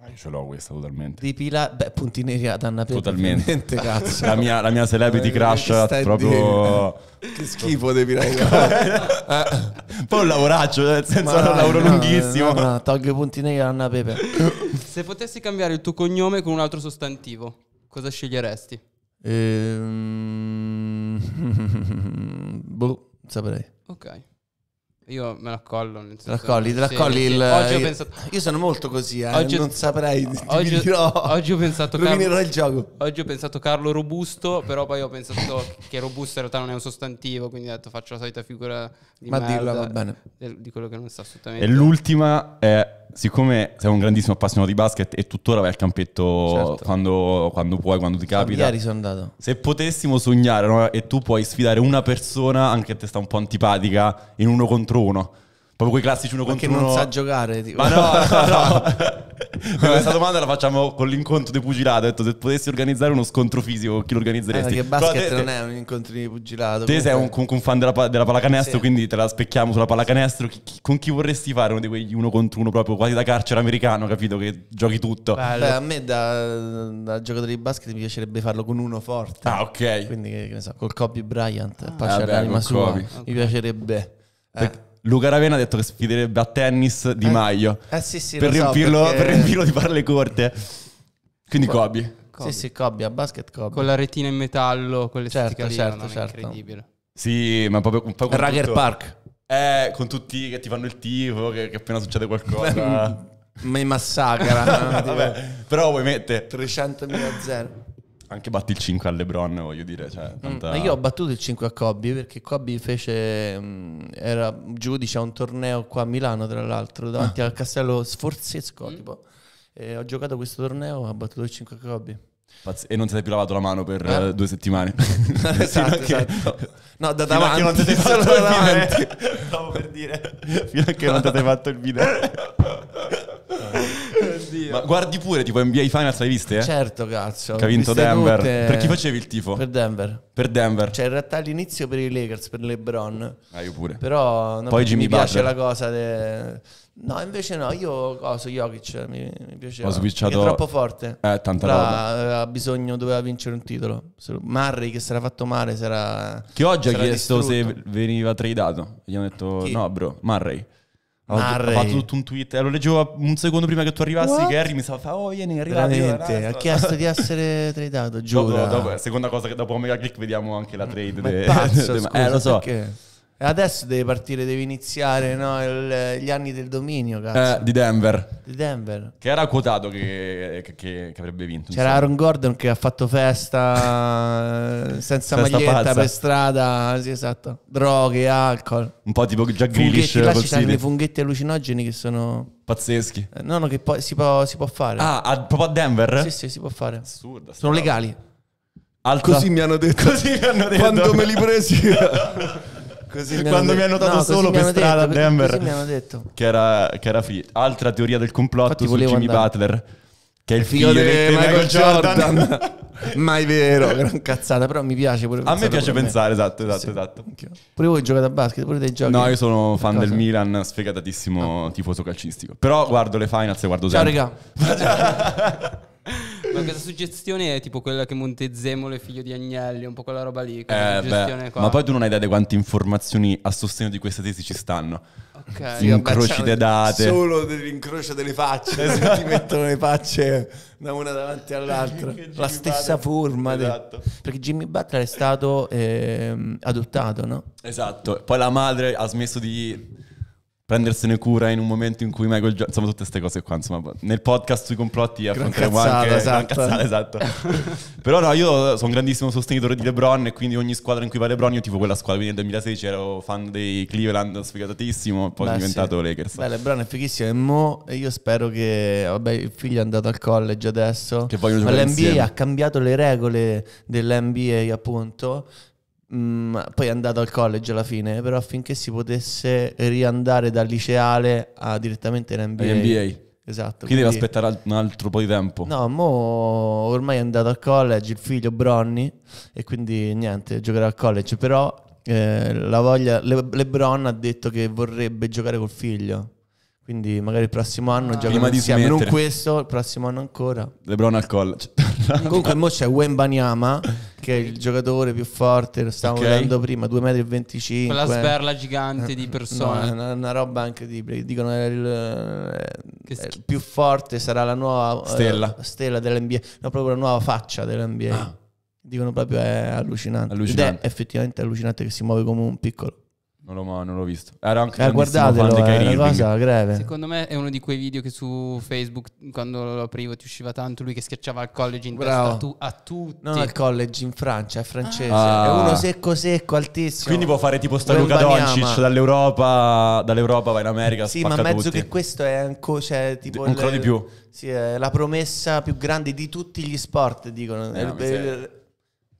Ah, io ce l'ho questa totalmente. Di Pila, beh, punti neri ad Anna Pela. Totalmente. Cazzo. La mia, la mia celebrity eh, crush proprio... Che schifo devi Pila. Poi un lavoraccio, nel senso Ma un lavoro no, lunghissimo. No, no, tolgo i punti neri ad Anna Pepe. Se potessi cambiare il tuo cognome con un altro sostantivo, cosa sceglieresti? Ehm... boh, saprei. Ok. Io me la accollo. Nel senso, raccolli, sì, raccolli sì, il. Oggi ho pensato... Io sono molto così, eh, oggi, non saprei. Ti oggi, ti dirò, oggi ho pensato. Carlo, il gioco. Oggi ho pensato Carlo Robusto, però poi ho pensato che Robusto in realtà non è un sostantivo, quindi ho detto faccio la solita figura di Ma merda, dirla va bene. Di quello che non sa assolutamente. E l'ultima è siccome sei un grandissimo appassionato di basket e tuttora vai al campetto certo. quando, quando, puoi, quando ti capita. Ieri sono andato. Se potessimo sognare no? e tu puoi sfidare una persona, anche a te sta un po' antipatica, in uno contro uno. Proprio quei classici uno Perché contro uno. Perché non sa giocare. Tipo. Ma no, no, no. Questa domanda la facciamo con l'incontro di pugilato. Ho detto se potessi organizzare uno scontro fisico, chi lo organizzeresti? Ah, eh, perché basket te, non è un incontro di pugilato. Te comunque. sei un, comunque un fan della, della pallacanestro, sì. quindi te la specchiamo sulla pallacanestro. Chi, chi, con chi vorresti fare uno di quegli uno contro uno, proprio quasi da carcere americano, capito? Che giochi tutto. Bello. Beh, a me da, da, giocatore di basket mi piacerebbe farlo con uno forte. Ah, ok. Quindi che, ne so, col Kobe Bryant, ah, poi c'è l'anima sua. Okay. Mi piacerebbe. Eh. Luca Ravena ha detto che sfiderebbe a tennis Di eh, Maio. Eh sì, sì, per, riempirlo, so perché... per riempirlo di parole corte. Quindi Qua... Kobe. Kobe. Sì, sì, Kobe, a basket Kobe. Con la retina in metallo, quelle certo, lì, certo, no, certo. incredibile. Sì, ma proprio... con Rugger tutto... Park. Eh, con tutti che ti fanno il tifo, che, che appena succede qualcosa... Mi massacra. no, Però vuoi mettere... 300.000 zero. Anche batti il 5 a Lebron, voglio dire. Cioè, mm. tanta... mm, io ho battuto il 5 a Kobe perché Kobe fece. Mh, mm, era giudice a un torneo qua a Milano, tra l'altro, ah. davanti ah. al castello Sforzesco. Mm. Tipo. E ho giocato questo torneo, ho battuto il 5 a Kobe. Pazz- e non ti sei più lavato la mano per eh? eh due settimane. esatto, che... esatto. No, da davanti. non ti sei fatto da davanti. Stavo per dire. Fino a che non ti sei fatto il video. Oddio. Ma guardi pure, tipo NBA Finals hai visto? Eh? Certo, cazzo. Che ha vinto Denver. Tutte... Per chi facevi il tifo? Per Denver. Per Denver. Cioè, in realtà all'inizio per i Lakers, per LeBron. Ah, io pure. Però no, Poi Jimmy mi piace Butler. la cosa de... No, invece no, io coso, Jokic mi, mi piaceva. Ho switchato... È troppo forte. Eh, tanta Là, roba. Ha bisogno, doveva vincere un titolo. Murray che si era fatto male, si Che oggi ha chiesto distrutto. se veniva tradato. Gli hanno detto chi? no bro, Murray. Ho fatto tutto un tweet. Lo leggevo un secondo prima che tu arrivassi. What? Gary mi stava oh, vieni, è arrivato. ha chiesto di essere tradato, giuro. Dopo, dopo, seconda cosa che dopo Omega Click vediamo anche la trade. De, pazzo, de, scusa, eh, lo so. Perché? Adesso devi partire, devi iniziare no, il, gli anni del dominio, cazzo. Eh, di Denver. Di Denver. Che era quotato che, che, che avrebbe vinto. C'era Aaron Gordon che ha fatto festa senza festa maglietta pazza. per strada. Sì, esatto. Droghe, alcol. Un po' tipo già Grealish. Là ci sono dei funghetti allucinogeni che sono... Pazzeschi. Eh, no, no, che poi si può, si può fare. Ah, a, proprio a Denver? Sì, sì, si può fare. Assurda. Sono legali. Alta. Così mi hanno detto. Così mi hanno detto. Quando me li presi... Così mi eh, quando mi hanno dato no, solo per strada a Denver, mi hanno detto. che era, che era figlio. Altra teoria del complotto Infatti su Jimmy andare. Butler, che è il figlio, figlio di Michael Jordan. Jordan. Mai vero, gran cazzata, però mi piace pure A me piace pensare, me. esatto, esatto, sì. esatto. Pure voi giocate a basket, pure dei giochi. No, io sono fan cosa? del Milan, sfegatatissimo ah. tifoso calcistico. Però guardo le finals e guardo Ciao, sempre. Ciao, regà ma questa eh. suggestione è tipo quella che Montezemolo è figlio di Agnelli, un po' quella roba lì. Quella eh, beh, ma poi tu non hai idea di quante informazioni a sostegno di questa tesi ci stanno. Okay. Incroci delle date. Solo dell'incrocio delle facce, esatto. ti mettono le facce da una davanti all'altra. La stessa Butler. forma. Esatto. Di... Perché Jimmy Butler è stato eh, adottato, no? Esatto. Poi la madre ha smesso di prendersene cura in un momento in cui Michael Jordan, insomma tutte queste cose qua, insomma, nel podcast sui complotti affronteremo cazzata, anche esatto. cazzata, esatto. Però no, io sono un grandissimo sostenitore di LeBron e quindi ogni squadra in cui va LeBron io tipo quella squadra, quindi nel 2016 ero fan dei Cleveland sfigatatissimo, poi Beh, sono diventato sì. Lakers. Beh, LeBron è fighissimo e mo io spero che vabbè, il figlio è andato al college adesso, che ma l'NBA insieme. ha cambiato le regole dell'NBA appunto Mm, poi è andato al college alla fine, però affinché si potesse riandare dal liceale a direttamente in NBA. NBA. Esatto. Quindi, quindi deve aspettare un altro po' di tempo. No, mo ormai è andato al college, il figlio Bronny, e quindi niente, giocherà al college. Però eh, la voglia, Le- LeBron ha detto che vorrebbe giocare col figlio. Quindi magari il prossimo anno ah, già prima di siamo non questo, il prossimo anno ancora. Lebron al collo. Cioè, Comunque mo c'è Wembanyama che è il giocatore più forte, lo stavamo okay. vedendo prima, 2,25 m. Quella sberla gigante di persone. No, una, una, roba incredibile. Dicono è il, eh, è il, più forte sarà la nuova stella, eh, stella dell'NBA, no, proprio la nuova faccia dell'NBA. Ah. Dicono proprio è allucinante. allucinante. Ed è effettivamente allucinante che si muove come un piccolo. Non l'ho, non l'ho visto. Era anche eh, guardatelo, è eh, una cosa greve. Secondo me è uno di quei video che su Facebook, quando lo aprivo, ti usciva tanto. Lui che schiacciava al college in Bravo. testa a, tu, a tutti. No, al college in Francia, è francese. Ah. È uno secco, secco, altissimo. Quindi può fare tipo sta Luca Doncic dall'Europa, dall'Europa va in America. Sì, ma mezzo tutti. che questo è anco, cioè, tipo D- ancora le, di più. Sì, è la promessa più grande di tutti gli sport, dicono. Eh, no,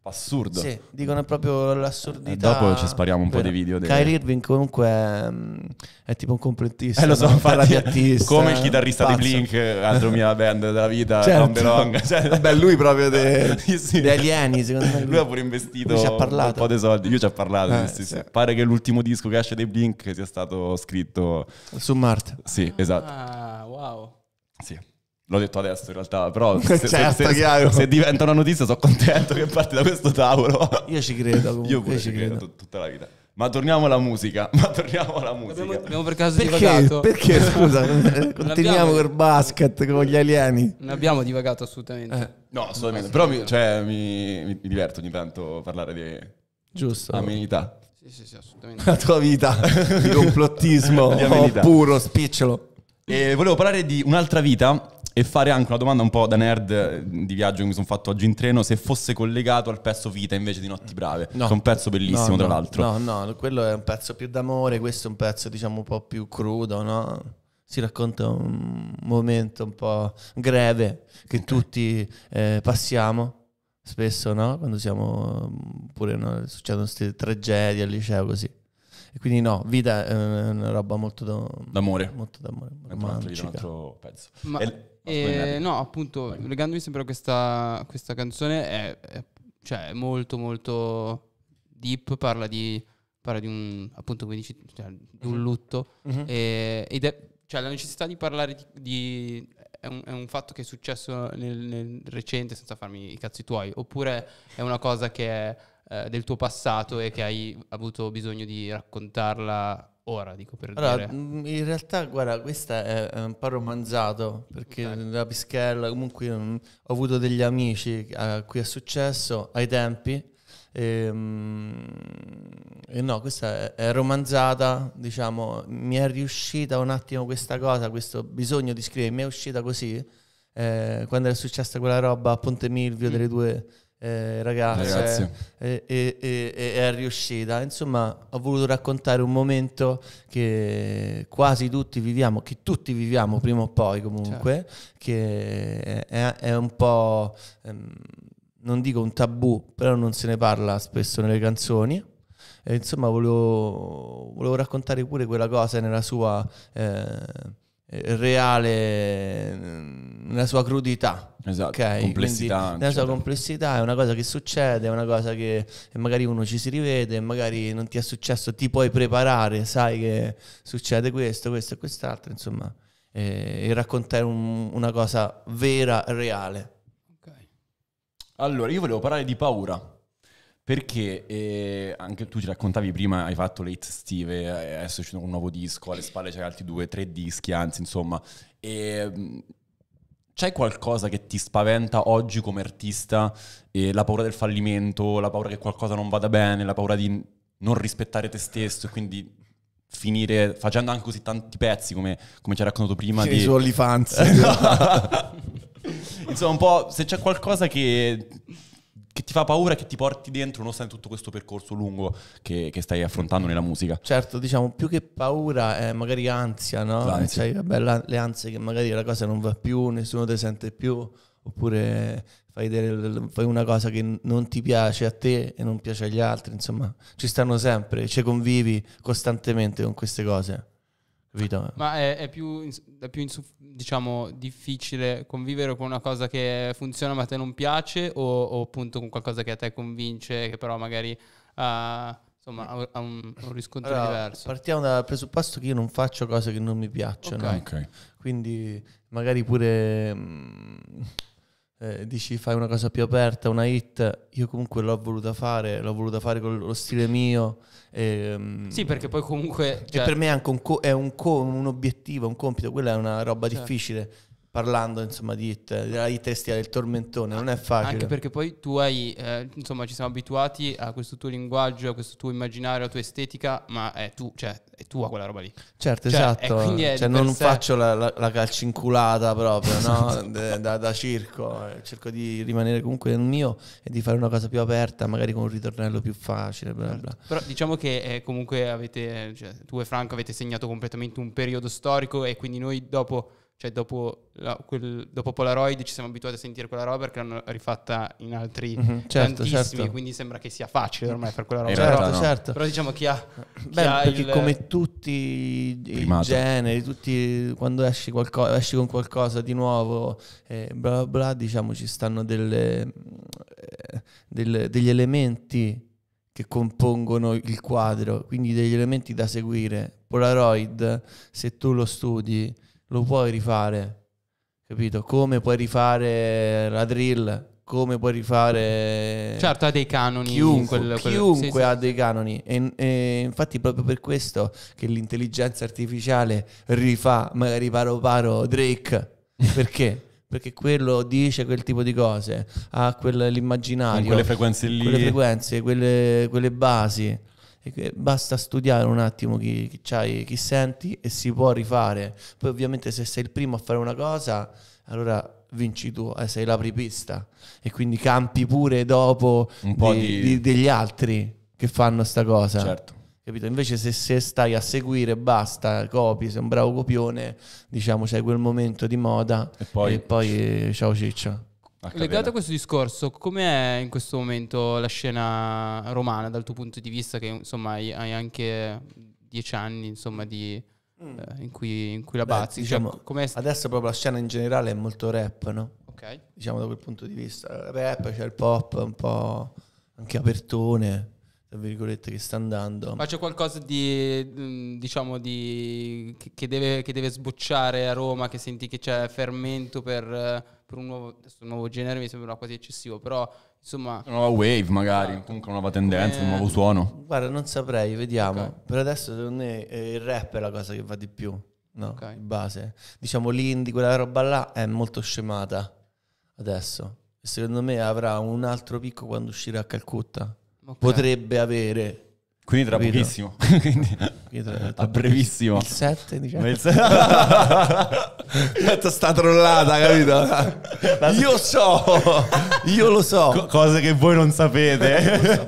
Assurdo. Sì, dicono proprio l'assurdità. E eh, dopo ci spariamo un Vero. po' di video. Dei... Kyrie Irving comunque è, mm, è tipo un completista. Eh lo so, fa la piattista. Come il chitarrista Pazzo. di Blink, altro mia band della vita, certo. Tom DeLong. Cioè, Vabbè, lui proprio dei sì. degli alieni, secondo me. Lui, lui ha pure investito lui un po' di soldi. Io ci ho parlato. Eh, sì, sì. Pare che l'ultimo disco che esce dei Blink sia stato scritto... Su Marte. Sì, esatto. Ah, wow. Sì. L'ho detto adesso in realtà, però se, certo, se, se, cioè, se, diventa una notizia sono contento che parti da questo tavolo. Io ci credo comunque. Io pure Io ci credo, credo tutta la vita. Ma torniamo alla musica, ma torniamo alla musica. Abbiamo, abbiamo per caso perché, divagato. Perché, scusa, continuiamo col basket, con gli alieni. Non abbiamo divagato assolutamente. Eh. No, assolutamente, però mi, cioè, mi, mi, diverto ogni tanto a parlare di Giusto. amenità. Sì, sì, sì, assolutamente. La tua vita di complottismo di oh, puro, spicciolo. E eh, volevo parlare di un'altra vita e fare anche una domanda un po' da nerd eh, di viaggio che mi sono fatto oggi in treno, se fosse collegato al pezzo Vita invece di Notti Brave, no. che è un pezzo bellissimo no, tra no, l'altro. No, no, quello è un pezzo più d'amore, questo è un pezzo diciamo un po' più crudo, no? si racconta un momento un po' greve che tutti eh, passiamo spesso, no? Quando siamo mm, pure no? succedono queste tragedie al liceo così. E quindi no, vita è eh, una roba molto da, d'amore. Molto d'amore. È un altro, un altro pezzo. Ma... E... E, eh, no, appunto, legandomi sempre a questa, questa canzone, è, è cioè, molto, molto deep, parla di, parla di un, appunto, come dici, cioè, di un mhm. lutto, uh-huh. e, ed è, cioè, la necessità di parlare di... di è, un, è un, fatto che è successo nel, nel recente senza farmi i cazzi tuoi, oppure è una cosa che è eh, del tuo passato e che hai avuto bisogno di raccontarla ora, dico per allora, dire. Mm, in realtà, guarda, questa è, un po' romanzato, perché okay. la pischella, comunque mm, ho avuto degli amici a cui è successo ai tempi, e, ehm, e, no, questa è, romanzata, diciamo, mi è riuscita un attimo questa cosa, questo bisogno di scrivere, mi è uscita così, eh, quando è successa quella roba a Ponte Milvio mm. delle due eh, ragazze eh, e, e, e, e, è riuscita. Insomma, ho voluto raccontare un momento che quasi tutti viviamo, che tutti viviamo prima o poi comunque, certo. che è, è, un po'... Ehm, non dico un tabù, però non se ne parla spesso nelle canzoni. E, insomma, volevo, volevo, raccontare pure quella cosa nella sua eh, eh, reale mm, nella sua crudità. Esatà, okay? complessità. Quindi, nella sua certo. complessità è una cosa che succede, è una cosa che magari uno ci si rivede, magari non ti è successo, ti puoi preparare, sai che succede questo, questo e quest'altro, insomma, e, eh, e raccontare un, una cosa vera, reale. Okay. Allora, io volevo parlare di paura. Perché eh, anche tu ci raccontavi prima, hai fatto Late Estive, eh, adesso c'è un nuovo disco, alle spalle c'è altri due, tre dischi, anzi insomma. E, mm, c'è qualcosa che ti spaventa oggi come artista? Eh, la paura del fallimento, la paura che qualcosa non vada bene, la paura di non rispettare te stesso e quindi finire facendo anche così tanti pezzi come, come ci hai raccontato prima. Che di... solo fans. Insomma, un po' se c'è qualcosa che che ti fa paura e che ti porti dentro nonostante tutto questo percorso lungo che, che stai affrontando mm. nella musica? Certo, diciamo più che paura è eh, magari ansia, no? L'ansia. Cioè, vabbè, la, le ansie che magari la cosa non va più, nessuno ti sente più, oppure fai, delle, fai, una cosa che non ti piace a te e non piace agli altri, insomma, ci stanno sempre, ci convivi costantemente con queste cose. Capito? Ma è, è più, è più diciamo, difficile convivere con una cosa che funziona ma a te non piace o, o appunto con qualcosa che a te convince, che però magari uh, insomma, ha un, un riscontro allora, diverso. Partiamo dal presupposto che io non faccio cose che non mi piacciono. Okay. Okay. Quindi magari pure... Mh, mm, eh, dici fai una cosa più aperta, una hit, io comunque l'ho voluta fare, l'ho voluta fare con lo stile mio. E, ehm, sì, perché poi comunque... Cioè... E per me è anche un, co- è un, co- un, obiettivo, un compito, quella è una roba cioè. difficile parlando insomma di, di testi del tormentone, non è facile. Anche perché poi tu hai, eh, insomma ci siamo abituati a questo tuo linguaggio, a questo tuo immaginario, alla tua estetica, ma è tu, cioè è tua quella roba lì. Certo, cioè, esatto, cioè, non sé. faccio la, la, la, calcinculata proprio, no? Esatto. da, da, da, circo, eh, cerco di rimanere comunque nel mio e di fare una cosa più aperta, magari con un ritornello più facile, bla bla. Certo. Però diciamo che eh, comunque avete, eh, cioè, tu e Franco avete segnato completamente un periodo storico e quindi noi dopo cioè, dopo, la, quel, dopo, Polaroid ci siamo abituati a sentire quella roba perché l'hanno rifatta in altri mm-hmm, certo, certo. quindi sembra che sia facile ormai fare quella roba. Certo, però, no. certo. però diciamo chi ha. Chi Beh, ha perché il... come tutti i, i generi, tutti, quando esci, qualco, esci, con qualcosa di nuovo, eh, bla bla bla, diciamo ci stanno delle, eh, delle, degli elementi che compongono il quadro, quindi degli elementi da seguire. Polaroid, se tu lo studi lo puoi rifare, capito? Come puoi rifare la drill, come puoi rifare... Certo, ha dei canoni. Chiunque, quello, quello. chiunque sì, sì. ha dei canoni. E, e, infatti proprio per questo che l'intelligenza artificiale rifà, magari paro paro, Drake. Perché? perché quello dice quel tipo di cose, ha quell'immaginario. Con quelle frequenze lì. Quelle frequenze, quelle, quelle basi basta studiare un attimo chi, chi c'hai, chi senti e si può rifare. Poi ovviamente se sei il primo a fare una cosa, allora vinci tu, eh, sei l'apripista e quindi campi pure dopo dei, di... Di, degli altri che fanno sta cosa. Certo. Capito? Invece se, se, stai a seguire, basta, copi, sei un bravo copione, diciamo c'è quel momento di moda e poi, e poi ciao ciccio. Legato a questo discorso, com'è in questo momento la scena romana dal tuo punto di vista, che insomma hai, hai anche dieci anni insomma, di, mm. eh, in, cui, in, cui, la bazzi? Cioè, diciamo, cioè, adesso proprio la scena in generale è molto rap, no? Ok. Diciamo da quel punto di vista. Rap, c'è cioè il pop, un po' anche apertone tra virgolette, che sta andando. Ma c'è qualcosa di, mm, diciamo, di, che, deve, che deve sbocciare a Roma, che senti che c'è fermento per, eh, per un, nuovo, un, nuovo, genere, mi sembra quasi eccessivo, però insomma... Una nuova wave magari, ah, comunque una nuova tendenza, eh, un nuovo suono. Guarda, non saprei, vediamo. Okay. Per adesso secondo me eh, il rap è la cosa che va di più, no? Okay. In base. Diciamo l'indie, quella roba là è molto scemata adesso. secondo me avrà un altro picco quando uscirà a Calcutta okay. potrebbe avere. Quindi tra capito? pochissimo. Quindi, tra, tra a brevissimo. Il 7 diciamo. Il 7. sta trollata, capito? Io so, io lo so. Co- cose che voi non sapete. Eh, so.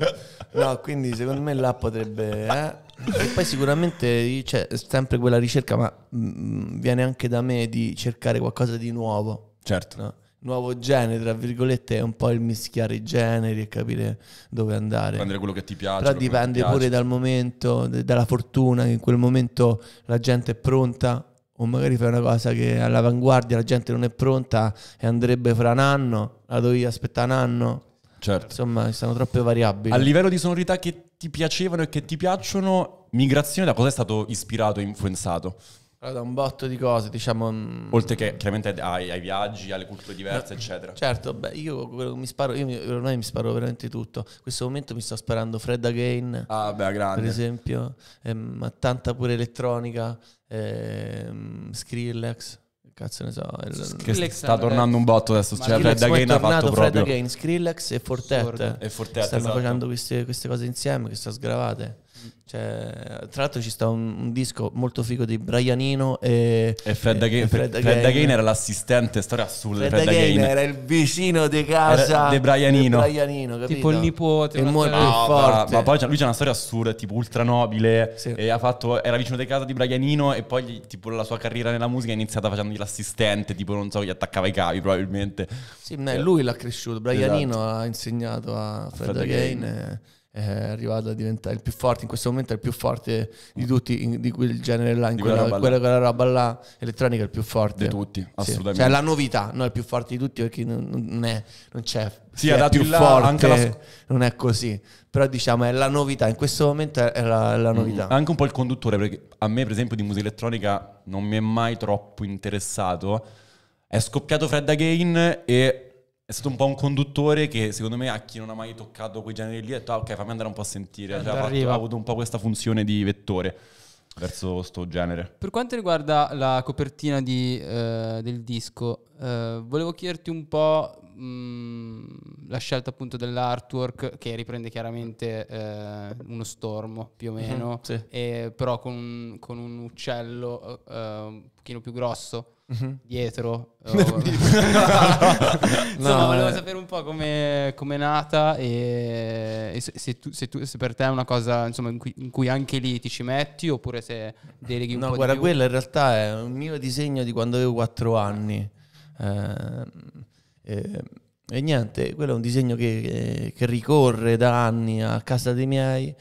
No, quindi secondo me là potrebbe... Eh? E poi sicuramente c'è cioè, sempre quella ricerca, ma mm, viene anche da me di cercare qualcosa di nuovo. Certo. No? nuovo genere, tra virgolette, è un po' il mischiare i generi e capire dove andare. Prendere quello che ti piace. Però dipende piace. pure dal momento, dalla fortuna, che in quel momento la gente è pronta o magari fai una cosa che è all'avanguardia la gente non è pronta e andrebbe fra un anno, la dovevi aspettare un anno. Certo. Insomma, ci sono troppe variabili. A livello di sonorità che ti piacevano e che ti piacciono, Migrazione da cosa è stato ispirato e influenzato? da un botto di cose, diciamo. Mm, Oltre che chiaramente ai, ai viaggi, alle culture diverse, no, eh, eccetera. Certo, beh, io mi sparo, io ormai mi sparo veramente tutto. In questo momento mi sto sparando Fred Again. Ah, beh, grande. Per esempio, ehm, ma tanta pure elettronica, ehm, Skrillex. Cazzo ne so. Skrillex sta tornando un botto adesso. cioè, Fred Again ha fatto Fred proprio. Again, Skrillex e Fortet. E Fortet, Stanno esatto. facendo queste, queste cose insieme che sono sgravate. Cioè, tra l'altro ci sta un, un, disco molto figo di Brianino e, e Fred Again. Fred, Fred Again era l'assistente, storia assurda. Fred, Fred Again era il vicino di casa di Brianino. Brianino tipo il nipote. Il mo- no, ah, ah, ma, ma, poi lui c'è una storia assurda, tipo ultra nobile. Sì. Fatto, era vicino di casa di Brianino e poi tipo, la sua carriera nella musica è iniziata facendogli l'assistente, tipo non so, gli attaccava i cavi probabilmente. Sì, eh. lui l'ha cresciuto, Brianino esatto. ha insegnato a Fred, Fred Again. Again. E eh, arrivato a diventare il più forte, in questo momento è il più forte di tutti, in, di quel genere là, in quella, quella, quella, quella, roba là elettronica è il più forte. Di tutti, assolutamente. Sì. Cioè la novità, no, è il più forte di tutti perché non, non, è, non c'è, sì, cioè, è più là, forte, anche la... non è così, però diciamo è la novità, in questo momento è la, è la mm, novità. Mm, anche un po' il conduttore, perché a me per esempio di musica elettronica non mi è mai troppo interessato, è scoppiato Fred Again e è stato un po' un conduttore che secondo me a chi non ha mai toccato quei generi lì ha detto ah, ok fammi andare un po' a sentire, eh, cioè, ha, fatto, ha avuto un po' questa funzione di vettore verso sto genere. Per quanto riguarda la copertina di, eh, del disco, eh, volevo chiederti un po' mh, mm, la scelta appunto dell'artwork che riprende chiaramente eh, uno stormo più o mhm, meno, mm-hmm, sì. e, però con, con, un uccello uh, un pochino più grosso. Mhm. dietro. Oh. no, Insomma, volevo sapere un po' come è nata e, e se, tu, se, tu, se, per te è una cosa insomma, in, cui, in, cui, anche lì ti ci metti oppure se deleghi un no, po' guarda, di più. guarda, quello in realtà è un mio disegno di quando avevo 4 anni e, ehm, e niente, quello è un disegno che, che, ricorre da anni a casa dei miei,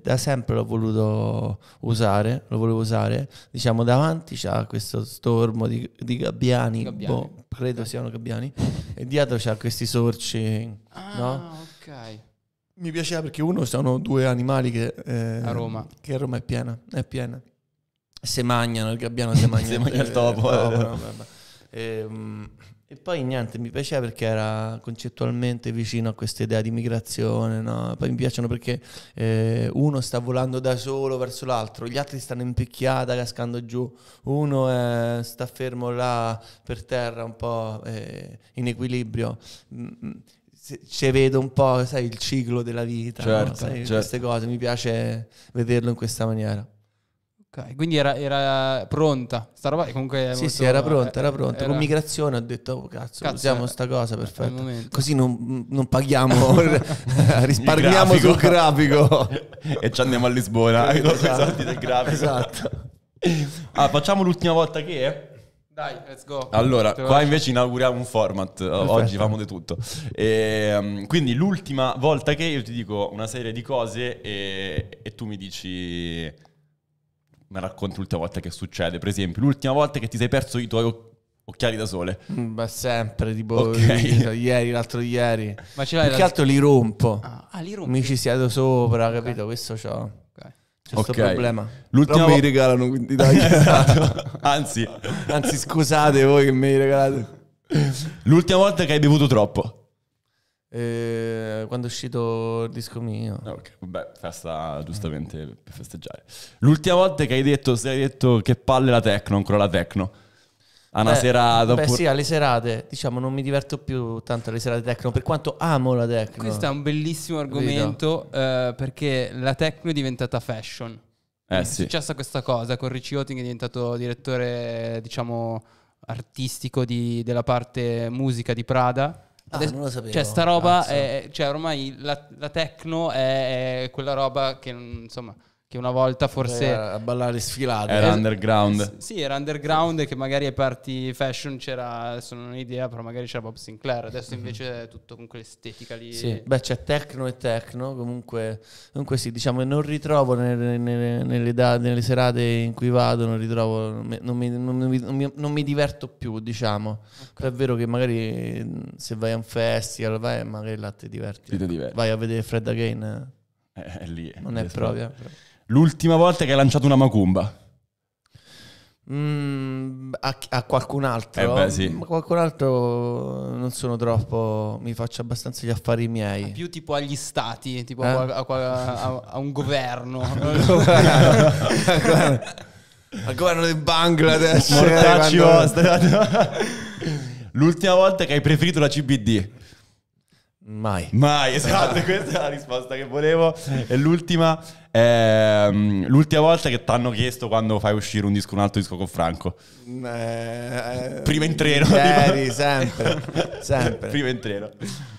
da sempre l'ho voluto usare, lo volevo usare. Diciamo davanti c'è questo stormo di, di gabbiani, gabbiani. Boh, credo siano gabbiani, e dietro c'ha questi sorci. Ah, no? ok. Mi piaceva perché uno sono due animali che, eh, a, Roma. che Roma è piena, è piena. Se mangiano il gabbiano, se mangia, il topo. Eh, topo eh, no, e, ehm, e, poi niente, mi piaceva perché era concettualmente vicino a questa idea di migrazione. No? Poi mi piacciono perché eh, uno sta volando da solo verso l'altro, gli altri stanno in picchiata cascando giù, uno è, eh, sta fermo là per terra un po' eh, in equilibrio. Ci mm, mm, vedo un po', sai, il ciclo della vita, certo, no? sai, certo. queste cose, mi piace vederlo in questa maniera. Ok, quindi era, era pronta sta roba. Comunque sì, molto, sì, era eh, pronta, era pronta. Era... Con migrazione ho detto, oh, cazzo, cazzo usiamo eh, sta cosa, perfetto. Così non, non paghiamo, risparmiamo grafico. sul grafico. e ci andiamo a Lisbona, eh, esatto. del grafico. Esatto. Ah, facciamo l'ultima volta che è? Dai, let's go. Allora, Te qua invece inauguriamo un format. Perfetto. Oggi famo di tutto. E, ehm, quindi l'ultima volta che io ti dico una serie di cose e, e tu mi dici mi racconti l'ultima volta che succede. Per esempio, l'ultima volta che ti sei perso i tuoi occhiali da sole. Mm, beh, sempre, tipo okay. ieri, l'altro ieri. Ma ce l'hai Più che altro li rompo. Ah, ah, li rompo. Mi ci siedo sopra, okay. capito? Questo c'ho. Okay. questo problema. L'ultima Però mi regalano, quindi dai. Esatto. Anzi. Anzi, scusate voi che mi regalate. L'ultima volta che hai bevuto troppo. Eh, quando è uscito il disco mio. Ah, ok, vabbè, festa giustamente mm. per festeggiare. L'ultima volta che hai detto, se hai detto che palle la techno, ancora la techno. A ah, una beh, serata. Dopo... Beh, sì, alle serate, diciamo, non mi diverto più tanto alle serate techno, per quanto amo la techno. Questo è un bellissimo argomento eh, perché la techno è diventata fashion. Eh, è sì. successa questa cosa con Ricci Oting, che è diventato direttore, diciamo, artistico di, della parte musica di Prada ah, non lo sapevo. Cioè, sta roba, è, cioè, ormai la, la techno è quella roba che, insomma, che una volta cioè, forse... Era a ballare sfilato. Era eh, underground. Sì, era underground e che magari ai party fashion c'era, adesso non ho idea, però magari c'era Bob Sinclair. Adesso invece è tutto con quell'estetica lì. Sì, beh c'è techno e techno, comunque, comunque sì, diciamo non ritrovo nelle, nelle, nelle, da, nelle, serate in cui vado, non ritrovo, non mi, non mi, non mi, non mi, non mi diverto più, diciamo. Okay. Però è vero che magari se vai a un festival, vai, magari là ti diverti. Ti diverti. Vai a vedere Fred Again. Eh, lì, non è proprio L'ultima volta che hai lanciato una macumba? Mm, a, a, qualcun altro? Eh beh, sì. Qualcun altro non sono troppo, mi faccio abbastanza gli affari miei. A più tipo agli stati, tipo eh? a, a, a, un governo. Al governo del Bangladesh. Mortacci eh, vostra. L'ultima volta che hai preferito la CBD? Mai. Mai, esatto, questa è la risposta che volevo. E l'ultima, è, ehm, l'ultima volta che ti hanno chiesto quando fai uscire un disco, un altro disco con Franco. Mm, eh, Prima in treno. Ieri, sempre, sempre. Prima in treno.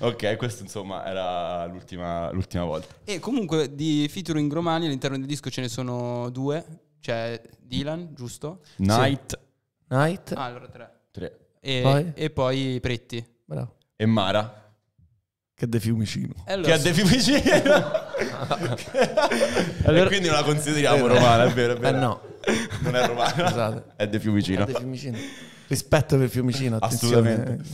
Ok, questa insomma era l'ultima, l'ultima volta. E comunque di featuring romani all'interno del disco ce ne sono due. C'è Dylan, giusto? Night. Sì. Night. Ah, allora tre. tre. E, poi? e poi Pretti. Bravo. E Mara. Che è De Fiumicino. Allora, eh, che è De Fiumicino. allora... quindi non la consideriamo eh, romana, è vero, è vero. Eh no. Non è romana. Scusate. È De Fiumicino. È De Fiumicino. Rispetto per Fiumicino, attenzione. Assolutamente.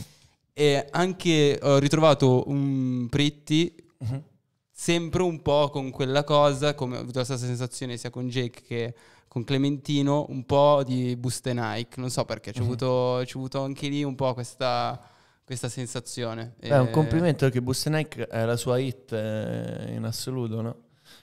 E anche ho ritrovato un Pretti uh-huh. Mhm. sempre un po' con quella cosa, come ho avuto la stessa sensazione sia con Jake che con Clementino, un po' di Buste Nike, non so perché, ci ho uh-huh. avuto, avuto anche lì un po' questa questa sensazione. Beh, è un eh, complimento perché Bustenek è la sua hit eh, in assoluto, no?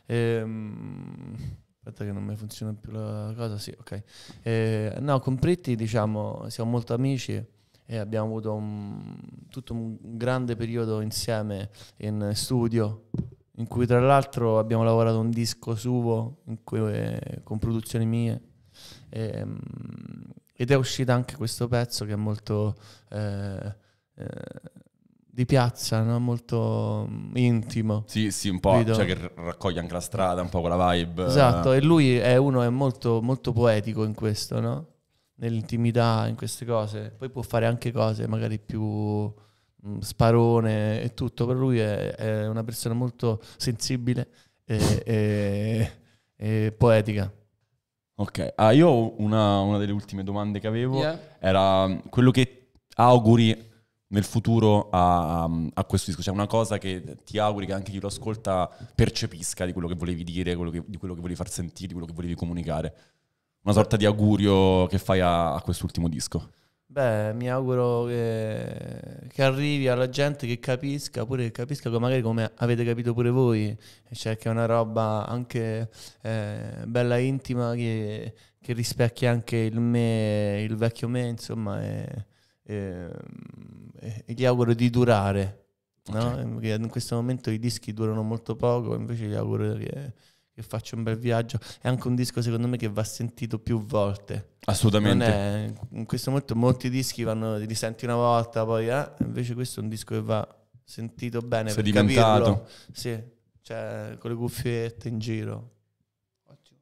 Ehm, aspetta che non mi funziona più la cosa, sì, ok. Ehm, no, con Pritti diciamo siamo molto amici e abbiamo avuto un, tutto un grande periodo insieme in studio in cui tra l'altro abbiamo lavorato un disco suo cui, eh, con produzioni mie ehm, ed è uscito anche questo pezzo che è molto... Eh, eh, di piazza, no? molto mm, intimo. Sì, sì, un po', cioè che raccoglie anche la strada, un po' quella vibe. Esatto, e lui è uno è molto, molto poetico in questo, no? Nell'intimità, in queste cose. Poi può fare anche cose magari più mh, mm, sparone e tutto, per lui è, è una persona molto sensibile e, e, e poetica. Ok, ah, io una, una, delle ultime domande che avevo yeah. era mm, quello che auguri nel futuro a, a, questo disco? C'è cioè, una cosa che ti auguri che anche chi lo ascolta percepisca di quello che volevi dire, quello che, di quello che volevi far sentire, di quello che volevi comunicare? Una sorta di augurio che fai a, a quest'ultimo disco? Beh, mi auguro che, che, arrivi alla gente che capisca, pure che capisca magari come avete capito pure voi, cioè che è una roba anche eh, bella intima che, che, rispecchia anche il me, il vecchio me, insomma, e, e e, eh, gli auguro di durare. Okay. No? Ehm, in questo momento i dischi durano molto poco, invece gli auguro che, che faccia un bel viaggio. È anche un disco, secondo me, che va sentito più volte. Assolutamente. È, in questo momento molti dischi vanno, li senti una volta, poi eh? invece questo è un disco che va sentito bene. Sedimentato. Sì, cioè con le cuffiette in giro. Ottimo.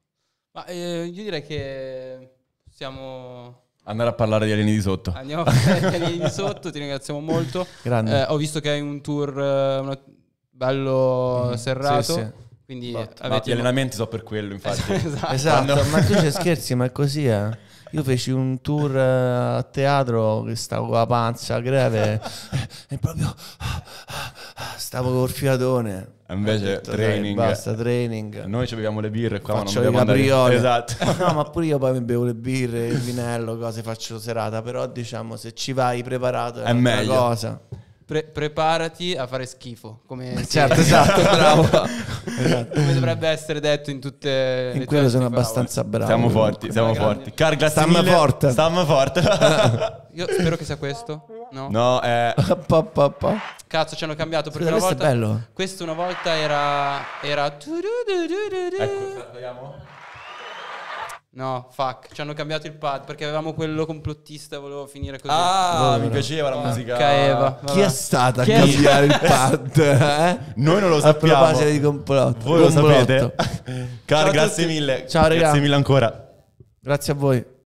Ma eh, io direi che siamo Andare a parlare di alieni di sotto. Andiamo a parlare di alieni di sotto, ti ringraziamo molto. Grande. Eh, ho visto che hai un tour eh, bello mm, serrato. Sì, sì. Quindi But, avete... gli allenamenti so per quello, infatti. esatto, esatto. ma tu ci scherzi, ma è così, eh? Io feci un tour eh, a teatro che stavo con la pancia greve e proprio stavo col fiatone. Invece detto, training. Dai, basta training. Noi ci beviamo le birre qua, faccio ma non beviamo le Esatto. no, ma pure io poi mi bevo le birre, il vinello, cose, faccio serata, però diciamo se ci vai preparato è, è meglio. cosa pre- preparati a fare schifo. Come certo, si... esatto, bravo. esatto. Come dovrebbe essere detto in tutte in quello sono abbastanza bravo. Siamo forti, siamo forti. Car, grazie Stamma forte. Stamma forte. Io spero che sia questo. No, no eh. pa, pa, pa. Cazzo, ci hanno cambiato perché Scusa, una volta... Questo una volta era... era... Ecco, vediamo. No, fuck, ci hanno cambiato il pad perché avevamo quello complottista e volevo finire così. Ah, mi piaceva la ah. musica. Caeva. Chi è stata Chi a cambiare il pad? Eh? Noi non lo sappiamo. A proposito di complotto. Voi lo sapete. Car, grazie mille. Ciao ragazzi. Grazie mille ancora. Grazie a voi.